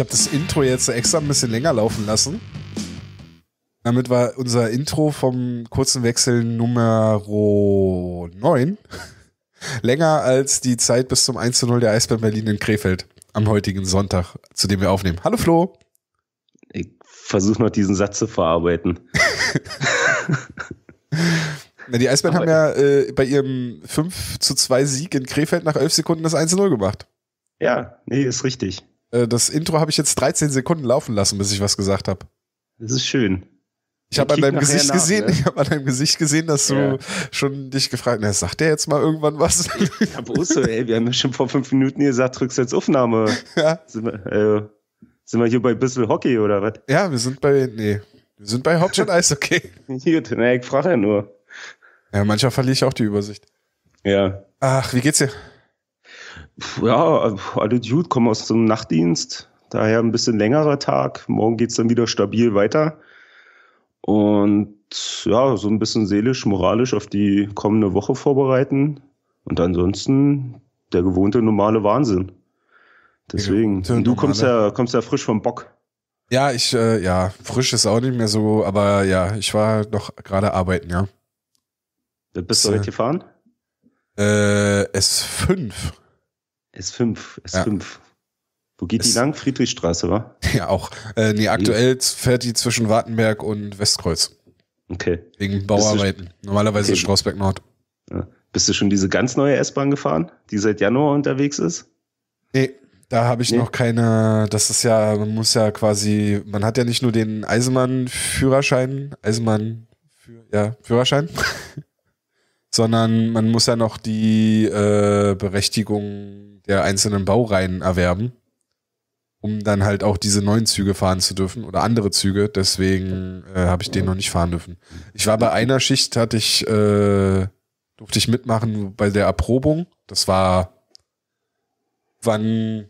habe das Intro jetzt extra ein bisschen länger laufen lassen. Damit war unser Intro vom kurzen Wechsel Nummer 9 länger als die Zeit bis zum 1 0 der Eisbären Berlin in Krefeld am heutigen Sonntag, zu dem wir aufnehmen. Hallo Flo. Ich versuche noch diesen Satz zu verarbeiten. Na, die Eisbären haben ja äh, bei ihrem 5 zu 2 Sieg in Krefeld nach 11 Sekunden das 1 0 gemacht. Ja, nee, ist richtig. Äh, das Intro habe ich jetzt 13 Sekunden laufen lassen, bis ich was gesagt habe. Das ist schön. Ich habe an deinem Gesicht nach, gesehen, ne? ich habe an deinem Gesicht gesehen, dass du ja. schon dich gefragt hast, sagt der jetzt mal irgendwann was? Ja, wo Boso, ey, wir haben ja schon vor fünf Minuten gesagt, drückst jetzt Aufnahme. Ja. Sind wir, äh, sind wir hier bei Bissel Hockey oder was? Ja, wir sind bei, nee, wir sind bei Hauptstadt Eishockey. Gut, na, ich frage ja nur. Ja, manchmal verliere ich auch die Übersicht. Ja. Ach, wie geht's dir? Ja, alle Dude kommen aus dem Nachtdienst, daher ein bisschen längerer Tag. Morgen geht es dann wieder stabil weiter. Und ja, so ein bisschen seelisch, moralisch auf die kommende Woche vorbereiten. Und ansonsten der gewohnte normale Wahnsinn. Deswegen. Und du kommst ja, kommst ja frisch vom Bock. Ja, ich, äh, ja, frisch ist auch nicht mehr so, aber ja, ich war noch gerade arbeiten, ja. Bist du äh, heute äh, gefahren? Äh, S5. S5, S5. Ja. Wo geht S die lang? Friedrichstraße, wa? Ja, auch. Äh, nee, aktuell fährt die zwischen Wartenberg und Westkreuz. Okay. Wegen Bauarbeiten. Normalerweise okay. Strausberg Nord. Ja. Bist du schon diese ganz neue S-Bahn gefahren, die seit Januar unterwegs ist? Nee, da habe ich nee. noch keine. Das ist ja, man muss ja quasi, man hat ja nicht nur den Eisenbahnführerschein, Eisenbahn, ja, Führerschein. sondern man muss ja noch die äh, Berechtigung der einzelnen Baureihen erwerben, um dann halt auch diese neuen Züge fahren zu dürfen oder andere Züge. Deswegen äh, habe ich den noch nicht fahren dürfen. Ich war bei einer Schicht, hatte ich, äh, durfte ich mitmachen bei der Erprobung. Das war wann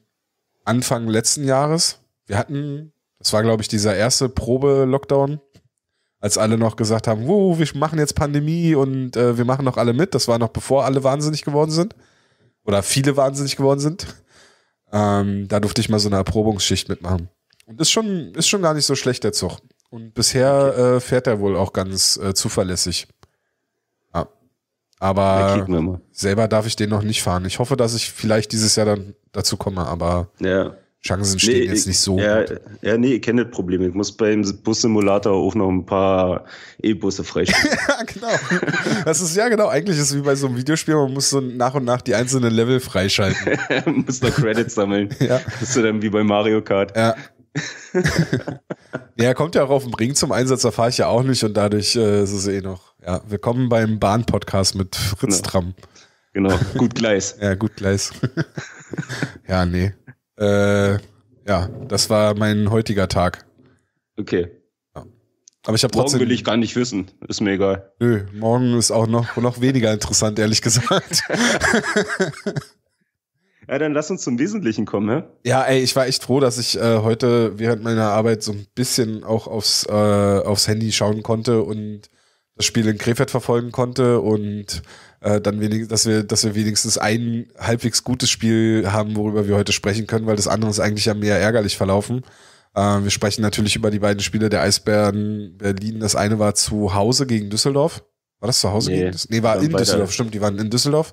Anfang letzten Jahres. Wir hatten, das war glaube ich dieser erste Probe-Lockdown als alle noch gesagt haben, wo wir machen jetzt Pandemie und äh, wir machen noch alle mit. Das war noch bevor alle wahnsinnig geworden sind oder viele wahnsinnig geworden sind. Ähm, da durfte ich mal so eine Erprobungsschicht mitmachen. Und ist schon, ist schon gar nicht so schlecht, der Zug. Und bisher okay. äh, fährt er wohl auch ganz äh, zuverlässig. Ja. Aber selber darf ich den noch nicht fahren. Ich hoffe, dass ich vielleicht dieses Jahr dann dazu komme, aber ja. Chancen stehen nee, jetzt nicht so. Ja, gut. ja nee, ich kenne das Problem. Ich muss beim Bussimulator auch noch ein paar E-Busse freischalten. ja, genau. Das ist ja genau. Eigentlich ist es wie bei so einem Videospiel, man muss so nach und nach die einzelnen Level freischalten. man muss noch Credits sammeln. ja. Bist du dann wie bei Mario Kart. Ja. ja, kommt ja auch auf dem Ring zum Einsatz, da fahre ich ja auch nicht und dadurch äh, ist es eh noch. Ja, willkommen beim Bahn-Podcast mit Fritz genau. Tram. Genau, gut Gleis. ja, gut Gleis. ja, nee. Äh, ja, das war mein heutiger Tag. Okay. Ja. Aber ich habe trotzdem. Morgen will ich gar nicht wissen. Ist mir egal. Nö, morgen ist auch noch, noch weniger interessant, ehrlich gesagt. ja, dann lass uns zum Wesentlichen kommen, ne? Ja, ey, ich war echt froh, dass ich äh, heute während meiner Arbeit so ein bisschen auch aufs, äh, aufs Handy schauen konnte und das Spiel in Krefeld verfolgen konnte und äh, dann wenig, dass wir, dass wir wenigstens ein halbwegs gutes Spiel haben, worüber wir heute sprechen können, weil das andere ist eigentlich ja mehr ärgerlich verlaufen. Äh, wir sprechen natürlich über die beiden Spiele der Eisbären Berlin. Das eine war zu Hause gegen Düsseldorf. War das zu Hause nee, gegen Düsseldorf? Nee, war in Düsseldorf, stimmt, die waren in Düsseldorf.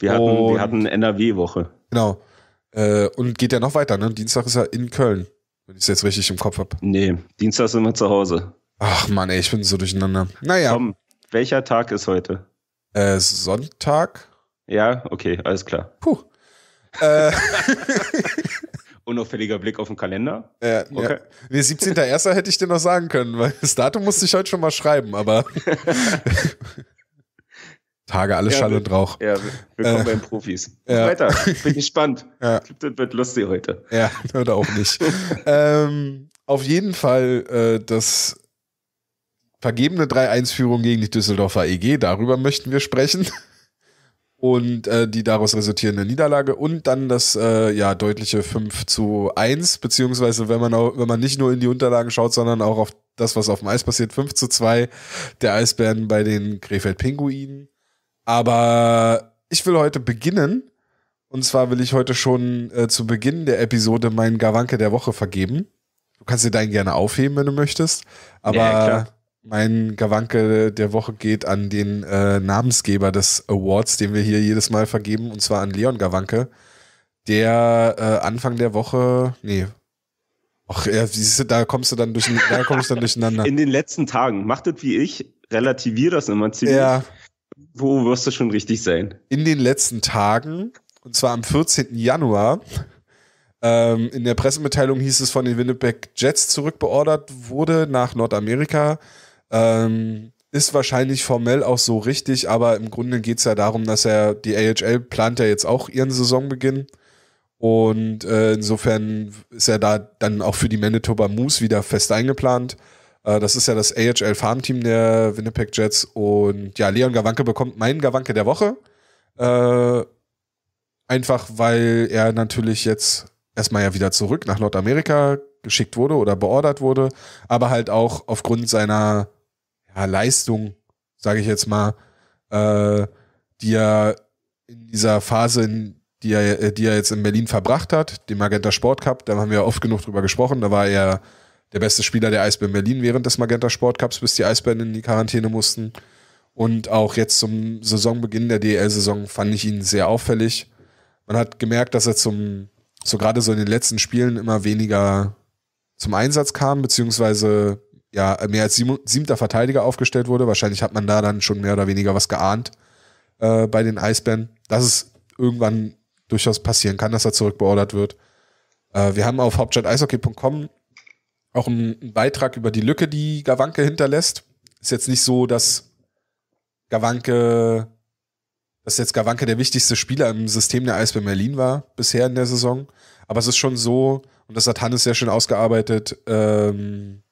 Wir hatten, und, wir hatten NRW-Woche. Genau. Äh, und geht ja noch weiter, ne? Dienstag ist ja in Köln, wenn ich es jetzt richtig im Kopf habe. Nee, Dienstag sind wir zu Hause. Ach man, ey, ich bin so durcheinander. Naja. Komm, welcher Tag ist heute? Äh, Sonntag? Ja, okay, alles klar. Puh. Äh. Unauffälliger Blick auf den Kalender. Äh, ja, okay. ja. Nee, 17.01. hätte ich dir noch sagen können, weil das Datum musste ich heute schon mal schreiben, aber Tage, alles ja, Schall und Rauch. Ja, willkommen äh, bei den Profis. Ja. Weiter, bin gespannt. Ja. Das wird lustig heute. Ja, oder auch nicht. ähm, auf jeden Fall äh, das vergebene 3-1-Führung gegen die Düsseldorfer EG, darüber möchten wir sprechen. Und äh, die daraus resultierende Niederlage und dann das äh, ja, deutliche 5 zu 1, beziehungsweise wenn man, auch, wenn man nicht nur in die Unterlagen schaut, sondern auch auf das, was auf dem Eis passiert, 5 zu 2 der Eisbären bei den Krefeld-Pinguinen. Aber ich will heute beginnen. Und zwar will ich heute schon äh, zu Beginn der Episode meinen Gawanke der Woche vergeben. Du kannst dir deinen gerne aufheben, wenn du möchtest. Aber ja, mein Gawanke der Woche geht an den äh, Namensgeber des Awards, den wir hier jedes Mal vergeben, und zwar an Leon Gawanke, der äh, Anfang der Woche, nee, ach ja, siehst du, da kommst du dann, durch, da kommst du dann durcheinander. In den letzten Tagen, macht das wie ich, relativier das immer ziemlich. Ja. Wo wirst du schon richtig sein? In den letzten Tagen, und zwar am 14. Januar, ähm, in der Pressemitteilung hieß es von den Winnipeg Jets zurückbeordert wurde nach Nordamerika. Ähm, ist wahrscheinlich formell auch so richtig, aber im Grunde geht es ja darum, dass er, die AHL plant ja jetzt auch ihren Saisonbeginn. Und äh, insofern ist er da dann auch für die Manitoba Moose wieder fest eingeplant. Äh, das ist ja das AHL Farmteam der Winnipeg Jets. Und ja, Leon Gawanke bekommt meinen Gawanke der Woche. Äh, einfach weil er natürlich jetzt erstmal ja wieder zurück nach Nordamerika geschickt wurde oder beordert wurde, aber halt auch aufgrund seiner ja, Leistung, sage ich jetzt mal, äh, die er in dieser Phase, in, die, er, äh, die er jetzt in Berlin verbracht hat, dem Magenta Sport Cup, da haben wir oft genug drüber gesprochen, da war er der beste Spieler der Eisbären Berlin während des Magenta Sport Cups, bis die Eisbären in die Quarantäne mussten. Und auch jetzt zum Saisonbeginn der DL-Saison fand ich ihn sehr auffällig. Man hat gemerkt, dass er zum, so gerade so in den letzten Spielen immer weniger zum Einsatz kam, beziehungsweise ja mehr als siebter Verteidiger aufgestellt wurde. Wahrscheinlich hat man da dann schon mehr oder weniger was geahnt äh, bei den Eisbären, dass es irgendwann durchaus passieren kann, dass er zurückbeordert wird. Äh, wir haben auf hauptstadt hauptstadteishockey.com auch einen Beitrag über die Lücke, die Gawanke hinterlässt. Ist jetzt nicht so, dass Gawanke, dass jetzt Gawanke der wichtigste Spieler im System der Eisbären Berlin war bisher in der Saison. Aber es ist schon so, und das hat Hannes sehr schön ausgearbeitet, ähm,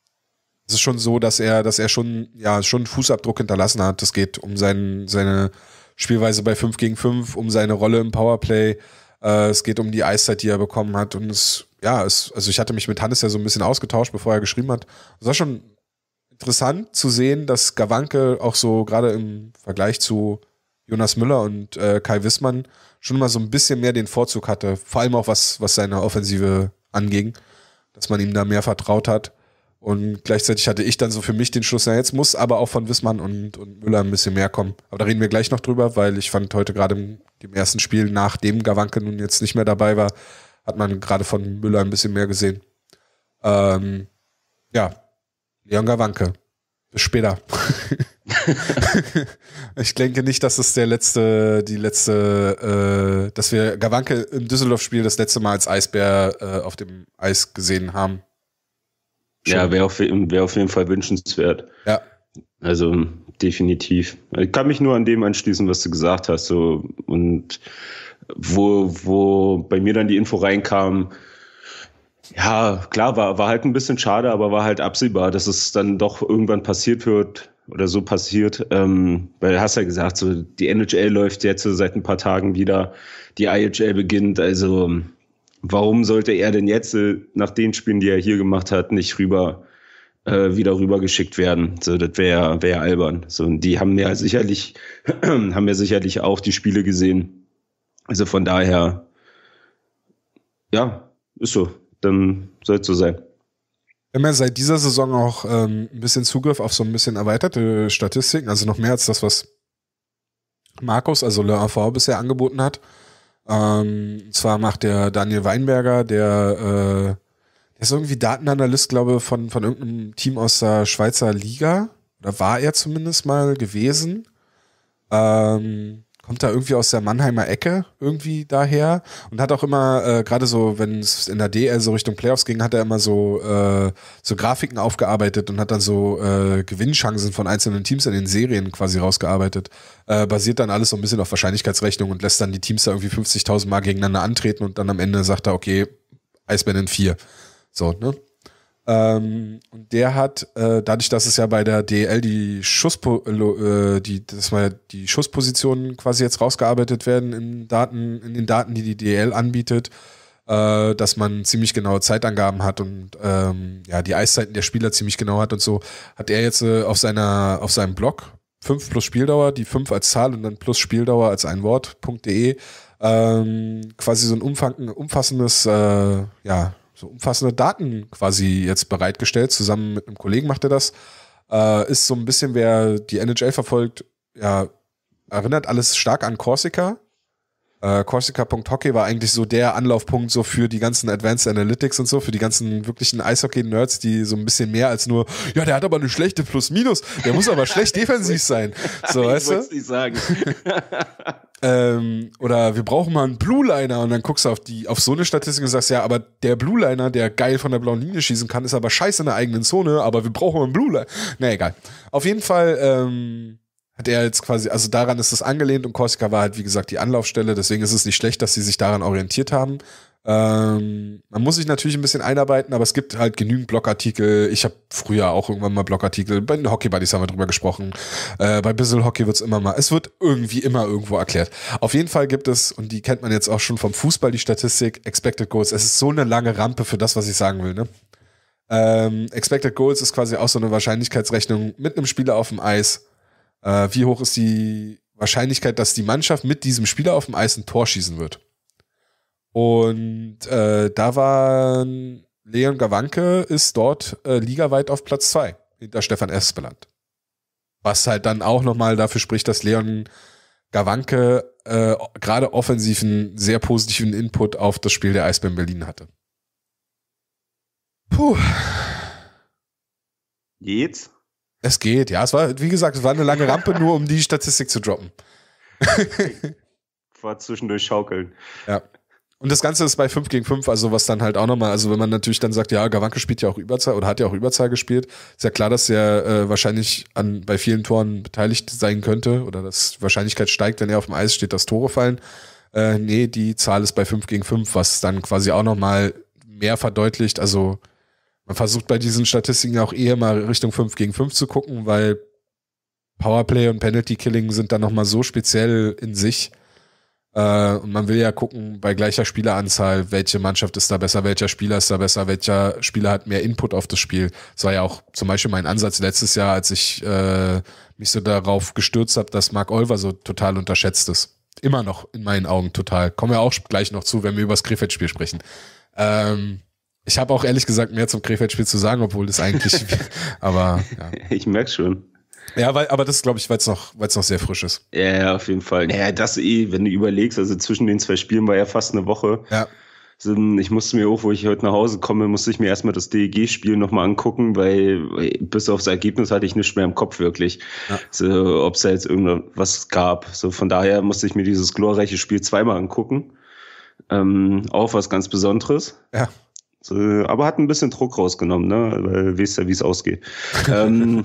es ist schon so, dass er, dass er schon, ja, schon Fußabdruck hinterlassen hat. Es geht um seinen, seine Spielweise bei 5 gegen 5, um seine Rolle im Powerplay. Äh, es geht um die Eiszeit, die er bekommen hat. Und es, ja, es, also ich hatte mich mit Hannes ja so ein bisschen ausgetauscht, bevor er geschrieben hat. Es war schon interessant zu sehen, dass Gawanke auch so gerade im Vergleich zu Jonas Müller und äh, Kai Wissmann schon mal so ein bisschen mehr den Vorzug hatte. Vor allem auch was, was seine Offensive anging, dass man ihm da mehr vertraut hat. Und gleichzeitig hatte ich dann so für mich den Schluss, na jetzt muss aber auch von Wissmann und, und Müller ein bisschen mehr kommen. Aber da reden wir gleich noch drüber, weil ich fand heute gerade im, ersten Spiel, nachdem Gawanke nun jetzt nicht mehr dabei war, hat man gerade von Müller ein bisschen mehr gesehen. Ähm, ja, Leon Gawanke. Bis später. ich denke nicht, dass es der letzte, die letzte, äh, dass wir Gawanke im Düsseldorf-Spiel das letzte Mal als Eisbär äh, auf dem Eis gesehen haben. Schön. Ja, wäre auf, wär auf jeden Fall wünschenswert. Ja. Also definitiv. Ich kann mich nur an dem anschließen, was du gesagt hast. So, und wo, wo bei mir dann die Info reinkam, ja, klar, war, war halt ein bisschen schade, aber war halt absehbar, dass es dann doch irgendwann passiert wird oder so passiert. Ähm, weil du hast ja gesagt, so die NHL läuft jetzt so seit ein paar Tagen wieder, die IHL beginnt, also warum sollte er denn jetzt äh, nach den Spielen, die er hier gemacht hat, nicht rüber äh, wieder rübergeschickt werden? So, das wäre wär albern. So, und die haben ja sicherlich, haben ja sicherlich auch die Spiele gesehen. Also von daher, ja, ist so. Dann soll es so sein. Wir haben ja seit dieser Saison auch ähm, ein bisschen Zugriff auf so ein bisschen erweiterte Statistiken, also noch mehr als das, was Markus, also Le AV bisher angeboten hat. Ähm, und zwar macht der Daniel Weinberger, der, äh, der ist irgendwie Datenanalyst, glaube ich, von, von irgendeinem Team aus der Schweizer Liga. Oder war er zumindest mal gewesen. Ähm, kommt da irgendwie aus der Mannheimer Ecke irgendwie daher und hat auch immer, äh, gerade so, wenn es in der DL so Richtung Playoffs ging, hat er immer so, äh, so Grafiken aufgearbeitet und hat dann so äh, Gewinnchancen von einzelnen Teams in den Serien quasi rausgearbeitet. Äh, basiert dann alles so ein bisschen auf Wahrscheinlichkeitsrechnung und lässt dann die Teams da irgendwie 50.000 Mal gegeneinander antreten und dann am Ende sagt er, okay, Eisbären in vier. So, ne? Ähm, und der hat, äh, dadurch, dass es ja bei der DL die Schusspo äh, die, dass mal ja die Schusspositionen quasi jetzt rausgearbeitet werden in Daten, in den Daten, die die DL anbietet, äh, dass man ziemlich genaue Zeitangaben hat und ähm, ja, die Eiszeiten der Spieler ziemlich genau hat und so, hat er jetzt äh, auf seiner, auf seinem Blog 5 plus Spieldauer, die 5 als Zahl und dann plus Spieldauer als ein Wort.de ähm, quasi so ein umfassendes äh, ja, so umfassende Daten quasi jetzt bereitgestellt. Zusammen mit einem Kollegen macht er das. Äh, ist so ein bisschen, wer die NHL verfolgt, ja, erinnert alles stark an Corsica. Äh, Corsica.hockey war eigentlich so der Anlaufpunkt so für die ganzen Advanced Analytics und so, für die ganzen wirklichen Eishockey-Nerds, die so ein bisschen mehr als nur, ja, der hat aber eine schlechte Plus-Minus, der muss aber schlecht defensiv sein. So, ich weißt du? nicht sagen. ähm, oder wir brauchen mal einen Blue Liner und dann guckst du auf die auf so eine Statistik und sagst ja, aber der Blue Liner, der geil von der blauen Linie schießen kann, ist aber scheiße in der eigenen Zone, aber wir brauchen einen Blue Liner. Na egal. Auf jeden Fall ähm, hat er jetzt quasi, also daran ist es angelehnt und Korsika war halt, wie gesagt, die Anlaufstelle, deswegen ist es nicht schlecht, dass sie sich daran orientiert haben. Ähm, man muss sich natürlich ein bisschen einarbeiten, aber es gibt halt genügend Blogartikel. Ich habe früher auch irgendwann mal Blogartikel, bei den Hockey Buddies haben wir drüber gesprochen. Äh, bei Bissell Hockey wird es immer mal, es wird irgendwie immer irgendwo erklärt. Auf jeden Fall gibt es, und die kennt man jetzt auch schon vom Fußball, die Statistik, Expected Goals. Es ist so eine lange Rampe für das, was ich sagen will, ne? Ähm, Expected Goals ist quasi auch so eine Wahrscheinlichkeitsrechnung mit einem Spieler auf dem Eis äh, wie hoch ist die Wahrscheinlichkeit, dass die Mannschaft mit diesem Spieler auf dem Eis ein Tor schießen wird. Und äh, da war Leon Gawanke ist dort äh, ligaweit auf Platz 2 hinter Stefan Espeland. Was halt dann auch nochmal dafür spricht, dass Leon Gawanke äh, gerade offensiv einen sehr positiven Input auf das Spiel der Eisbären Berlin hatte. Puh. Jetzt? Es geht, ja. Es war, wie gesagt, es war eine lange Rampe, nur um die Statistik zu droppen. war zwischendurch schaukeln. Ja. Und das Ganze ist bei 5 gegen 5, also was dann halt auch nochmal, also wenn man natürlich dann sagt, ja, Gawanke spielt ja auch Überzahl oder hat ja auch Überzahl gespielt, ist ja klar, dass er äh, wahrscheinlich an, bei vielen Toren beteiligt sein könnte oder dass Wahrscheinlichkeit steigt, wenn er auf dem Eis steht, dass Tore fallen. Äh, nee, die Zahl ist bei 5 gegen 5, was dann quasi auch nochmal mehr verdeutlicht, also man versucht bei diesen Statistiken auch eher mal Richtung 5 gegen 5 zu gucken, weil Powerplay und Penalty Killing sind dann nochmal so speziell in sich. Äh, und man will ja gucken, bei gleicher Spieleranzahl, welche Mannschaft ist da besser, welcher Spieler ist da besser, welcher Spieler hat mehr Input auf das Spiel. Das war ja auch zum Beispiel mein Ansatz letztes Jahr, als ich äh, mich so darauf gestürzt habe, dass Mark Olver so total unterschätzt ist. Immer noch in meinen Augen total. Kommen wir auch gleich noch zu, wenn wir über das griffith spiel sprechen. Ähm, ich habe auch ehrlich gesagt mehr zum Krefeld-Spiel zu sagen, obwohl es eigentlich, aber ja. Ich merke schon. Ja, weil, aber das glaube ich, weil es noch, weil's noch sehr frisch ist. Ja, ja, auf jeden Fall. Naja, das eh, wenn du überlegst, also zwischen den zwei Spielen war ja fast eine Woche. Ja. Ich musste mir auch, wo ich heute nach Hause komme, musste ich mir erstmal das DEG-Spiel nochmal angucken, weil bis aufs Ergebnis hatte ich nichts mehr im Kopf wirklich, ja. so, ob es da jetzt irgendwas gab. So von daher musste ich mir dieses glorreiche Spiel zweimal angucken. Ähm, auch was ganz Besonderes. Ja. So, aber hat ein bisschen Druck rausgenommen, ne? Weil weißt ja, wie es ausgeht. ähm,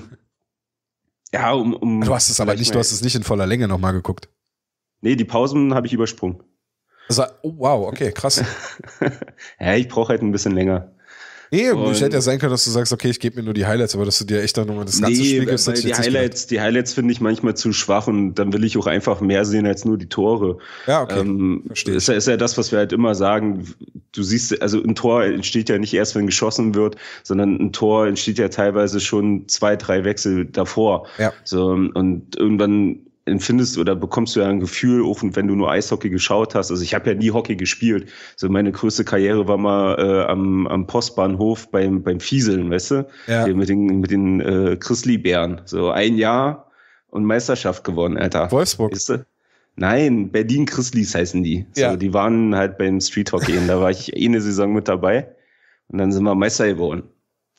ja, um, um Du hast es aber nicht, du hast es nicht in voller Länge nochmal geguckt. Nee, die Pausen habe ich übersprungen. Also, oh, wow, okay, krass. ja, ich brauche halt ein bisschen länger. Nee, und ich hätte ja sein können, dass du sagst, okay, ich gebe mir nur die Highlights, aber dass du dir echt dann nochmal das ganze nee, Spiel gibst. Die Highlights, die Highlights finde ich manchmal zu schwach und dann will ich auch einfach mehr sehen als nur die Tore. Ja, okay. Ähm, Verstehe. Ist ja, ist ja das, was wir halt immer sagen. Du siehst, also ein Tor entsteht ja nicht erst, wenn geschossen wird, sondern ein Tor entsteht ja teilweise schon zwei, drei Wechsel davor. Ja. So, und irgendwann empfindest oder bekommst du ja ein Gefühl, auch wenn du nur Eishockey geschaut hast. Also ich habe ja nie Hockey gespielt. So meine größte Karriere war mal äh, am, am Postbahnhof beim, beim Fieseln, weißt du? Ja. Mit den, mit den äh, Chrisli-Bären. So ein Jahr und Meisterschaft gewonnen, Alter. Wolfsburg. Weißt du? Nein, Berlin Chrislis heißen die. So, ja. Die waren halt beim Street Hockey und da war ich eh eine Saison mit dabei. Und dann sind wir Meister geworden.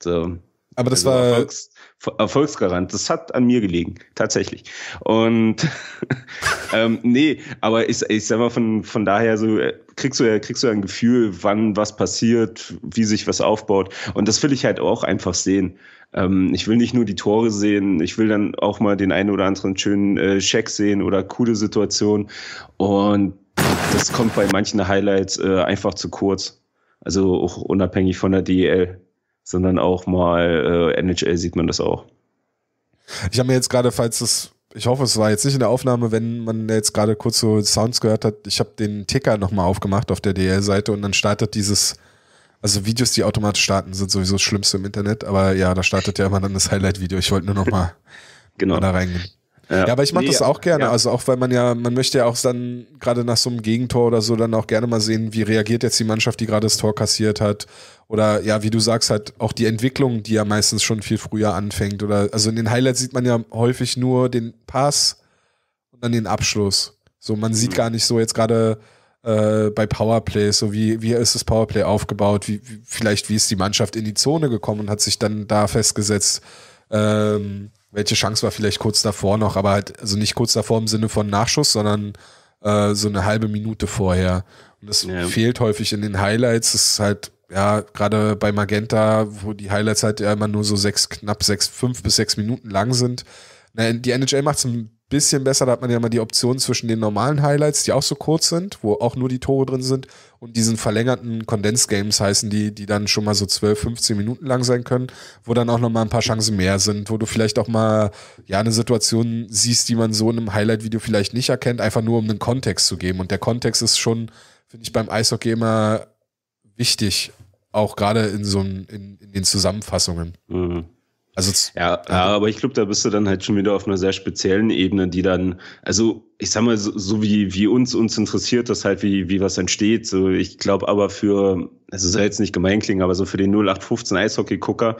So, aber das also war. Erfolgs, Erfolgsgarant. Das hat an mir gelegen, tatsächlich. Und ähm, nee, aber ich, ich sag mal, von, von daher so äh, kriegst du ja kriegst du ein Gefühl, wann was passiert, wie sich was aufbaut. Und das will ich halt auch einfach sehen. Ähm, ich will nicht nur die Tore sehen, ich will dann auch mal den einen oder anderen schönen äh, Scheck sehen oder coole Situation. Und das kommt bei manchen Highlights äh, einfach zu kurz. Also auch unabhängig von der DEL sondern auch mal äh, NHL sieht man das auch. Ich habe mir jetzt gerade, falls das, ich hoffe, es war jetzt nicht in der Aufnahme, wenn man jetzt gerade kurz so Sounds gehört hat, ich habe den Ticker nochmal aufgemacht auf der DL-Seite und dann startet dieses, also Videos, die automatisch starten, sind sowieso das Schlimmste im Internet, aber ja, da startet ja immer dann das Highlight-Video. Ich wollte nur nochmal genau. da reingehen. Ja, aber ich mache nee, das auch gerne. Ja. Also auch, weil man ja, man möchte ja auch dann gerade nach so einem Gegentor oder so dann auch gerne mal sehen, wie reagiert jetzt die Mannschaft, die gerade das Tor kassiert hat. Oder ja, wie du sagst, halt auch die Entwicklung, die ja meistens schon viel früher anfängt. Oder also in den Highlights sieht man ja häufig nur den Pass und dann den Abschluss. So, man sieht mhm. gar nicht so jetzt gerade äh, bei Powerplays, so wie, wie ist das Powerplay aufgebaut, wie, wie, vielleicht wie ist die Mannschaft in die Zone gekommen und hat sich dann da festgesetzt. Ähm, welche Chance war vielleicht kurz davor noch, aber halt, also nicht kurz davor im Sinne von Nachschuss, sondern äh, so eine halbe Minute vorher. Und das ja. fehlt häufig in den Highlights. Das ist halt, ja, gerade bei Magenta, wo die Highlights halt ja immer nur so sechs, knapp sechs, fünf bis sechs Minuten lang sind. Na, die NHL macht es ein bisschen besser. Da hat man ja mal die Option zwischen den normalen Highlights, die auch so kurz sind, wo auch nur die Tore drin sind, und diesen verlängerten Condensed-Games heißen die, die dann schon mal so 12, 15 Minuten lang sein können, wo dann auch noch mal ein paar Chancen mehr sind, wo du vielleicht auch mal ja eine Situation siehst, die man so in einem Highlight-Video vielleicht nicht erkennt, einfach nur um einen Kontext zu geben. Und der Kontext ist schon, finde ich, beim Eishockey immer wichtig, auch gerade in so in, in den Zusammenfassungen. Mhm. Also ja, ja, aber ich glaube, da bist du dann halt schon wieder auf einer sehr speziellen Ebene, die dann, also ich sag mal, so, so wie, wie uns uns interessiert das halt, wie, wie was entsteht. So, ich glaube aber für es also soll jetzt nicht gemein klingen, aber so für den 0815 Eishockey-Gucker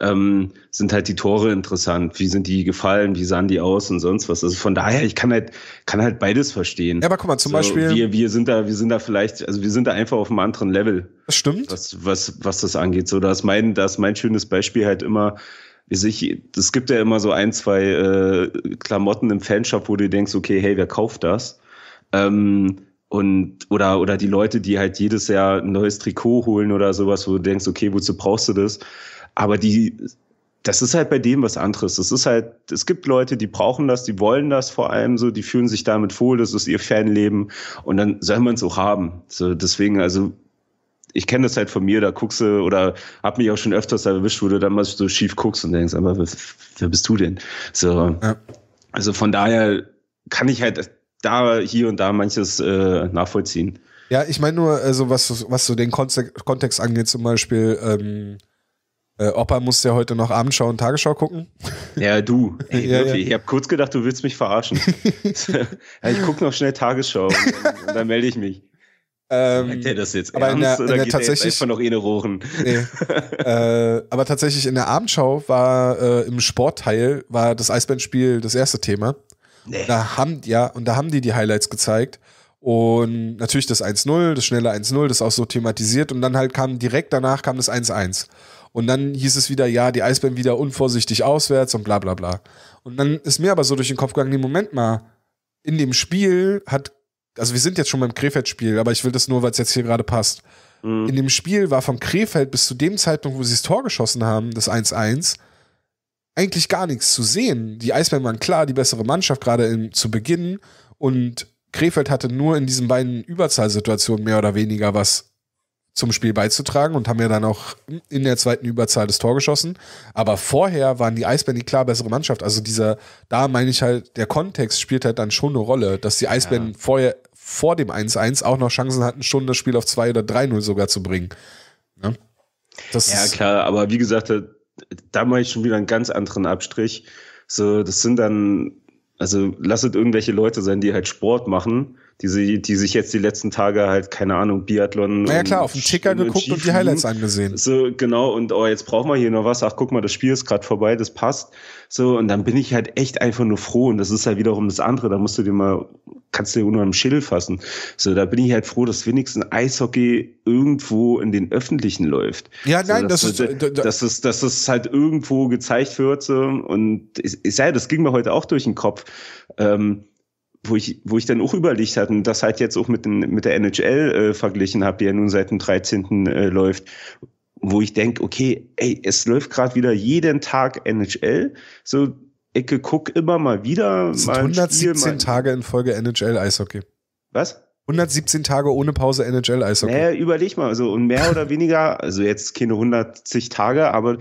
ähm, sind halt die Tore interessant. Wie sind die gefallen? Wie sahen die aus und sonst was? Also von daher, ich kann halt, kann halt beides verstehen. Ja, aber guck mal, zum so, Beispiel. Wir, wir sind da, wir sind da vielleicht, also wir sind da einfach auf einem anderen Level. Das stimmt. Was, was, was das angeht. So, da ist mein, da ist mein schönes Beispiel halt immer, es gibt ja immer so ein, zwei äh, Klamotten im Fanshop, wo du denkst, okay, hey, wer kauft das? Ähm, und oder oder die Leute, die halt jedes Jahr ein neues Trikot holen oder sowas, wo du denkst, okay, wozu brauchst du das? Aber die das ist halt bei dem was anderes. Das ist halt, es gibt Leute, die brauchen das, die wollen das vor allem so, die fühlen sich damit wohl, das ist ihr Fanleben und dann soll man es auch haben. So, deswegen, also ich kenne das halt von mir, da guckst du oder hab mich auch schon öfters erwischt, wo du dann mal so schief guckst und denkst, aber wer, wer bist du denn? So, ja. also von daher kann ich halt da hier und da manches äh, nachvollziehen. Ja, ich meine nur, also was, was so den Kontext angeht, zum Beispiel, ähm, äh, Opa muss ja heute noch Abendschau und Tagesschau gucken. Ja, du. Ey, ja, wirklich. Ja. Ich habe kurz gedacht, du willst mich verarschen. ich gucke noch schnell Tagesschau und, und dann, melde ich mich. Ähm, er das jetzt aber ernst, in der, in der tatsächlich, einfach noch eh Nee. äh, aber tatsächlich in der Abendschau war äh, im Sportteil war das Eisbandspiel das erste Thema. Nee. Und da haben, ja, und da haben die die Highlights gezeigt. Und natürlich das 1-0, das schnelle 1-0, das auch so thematisiert. Und dann halt kam direkt danach kam das 1-1. Und dann hieß es wieder, ja, die Eisbären wieder unvorsichtig auswärts und bla bla bla. Und dann ist mir aber so durch den Kopf gegangen, nee, Moment mal, in dem Spiel hat, also wir sind jetzt schon beim Krefeld-Spiel, aber ich will das nur, weil es jetzt hier gerade passt. Mhm. In dem Spiel war von Krefeld bis zu dem Zeitpunkt, wo sie das Tor geschossen haben, das 1-1, eigentlich gar nichts zu sehen. Die Eisbären waren klar die bessere Mannschaft, gerade zu Beginn. Und Krefeld hatte nur in diesen beiden Überzahlsituationen mehr oder weniger was zum Spiel beizutragen und haben ja dann auch in der zweiten Überzahl das Tor geschossen. Aber vorher waren die Eisbären die klar bessere Mannschaft. Also dieser, da meine ich halt, der Kontext spielt halt dann schon eine Rolle, dass die Eisbären ja. vorher, vor dem 1-1 auch noch Chancen hatten, schon das Spiel auf 2 oder 3-0 sogar zu bringen. Ne? ja, klar, aber wie gesagt, da mache ich schon wieder einen ganz anderen Abstrich. So, das sind dann, also lasset irgendwelche Leute sein, die halt Sport machen, die, sie, die sich jetzt die letzten Tage halt, keine Ahnung, Biathlon. Na ja, klar, auf den Ticker geguckt und, und die Highlights angesehen. So, genau, und oh, jetzt brauchen wir hier noch was. Ach, guck mal, das Spiel ist gerade vorbei, das passt. So, und dann bin ich halt echt einfach nur froh. Und das ist halt wiederum das andere. Da musst du dir mal kannst du dir unter dem Schädel fassen. So, da bin ich halt froh, dass wenigstens Eishockey irgendwo in den Öffentlichen läuft. Ja, nein, so, das, ist, da, da, dass es, dass es halt irgendwo gezeigt wird. So, und ich, ich sage, das ging mir heute auch durch den Kopf. Ähm, wo ich, wo ich dann auch überlegt hatte und das halt jetzt auch mit, den, mit der NHL äh, verglichen habe, die ja nun seit dem 13. Äh, läuft, wo ich denke, okay, ey, es läuft gerade wieder jeden Tag NHL, so Ecke guck immer mal wieder. Das sind 117 Spiel, Tage in Folge NHL Eishockey. Was? 117 Tage ohne Pause NHL Eishockey. Naja, überleg mal, also und mehr oder weniger, also jetzt keine 110 Tage, aber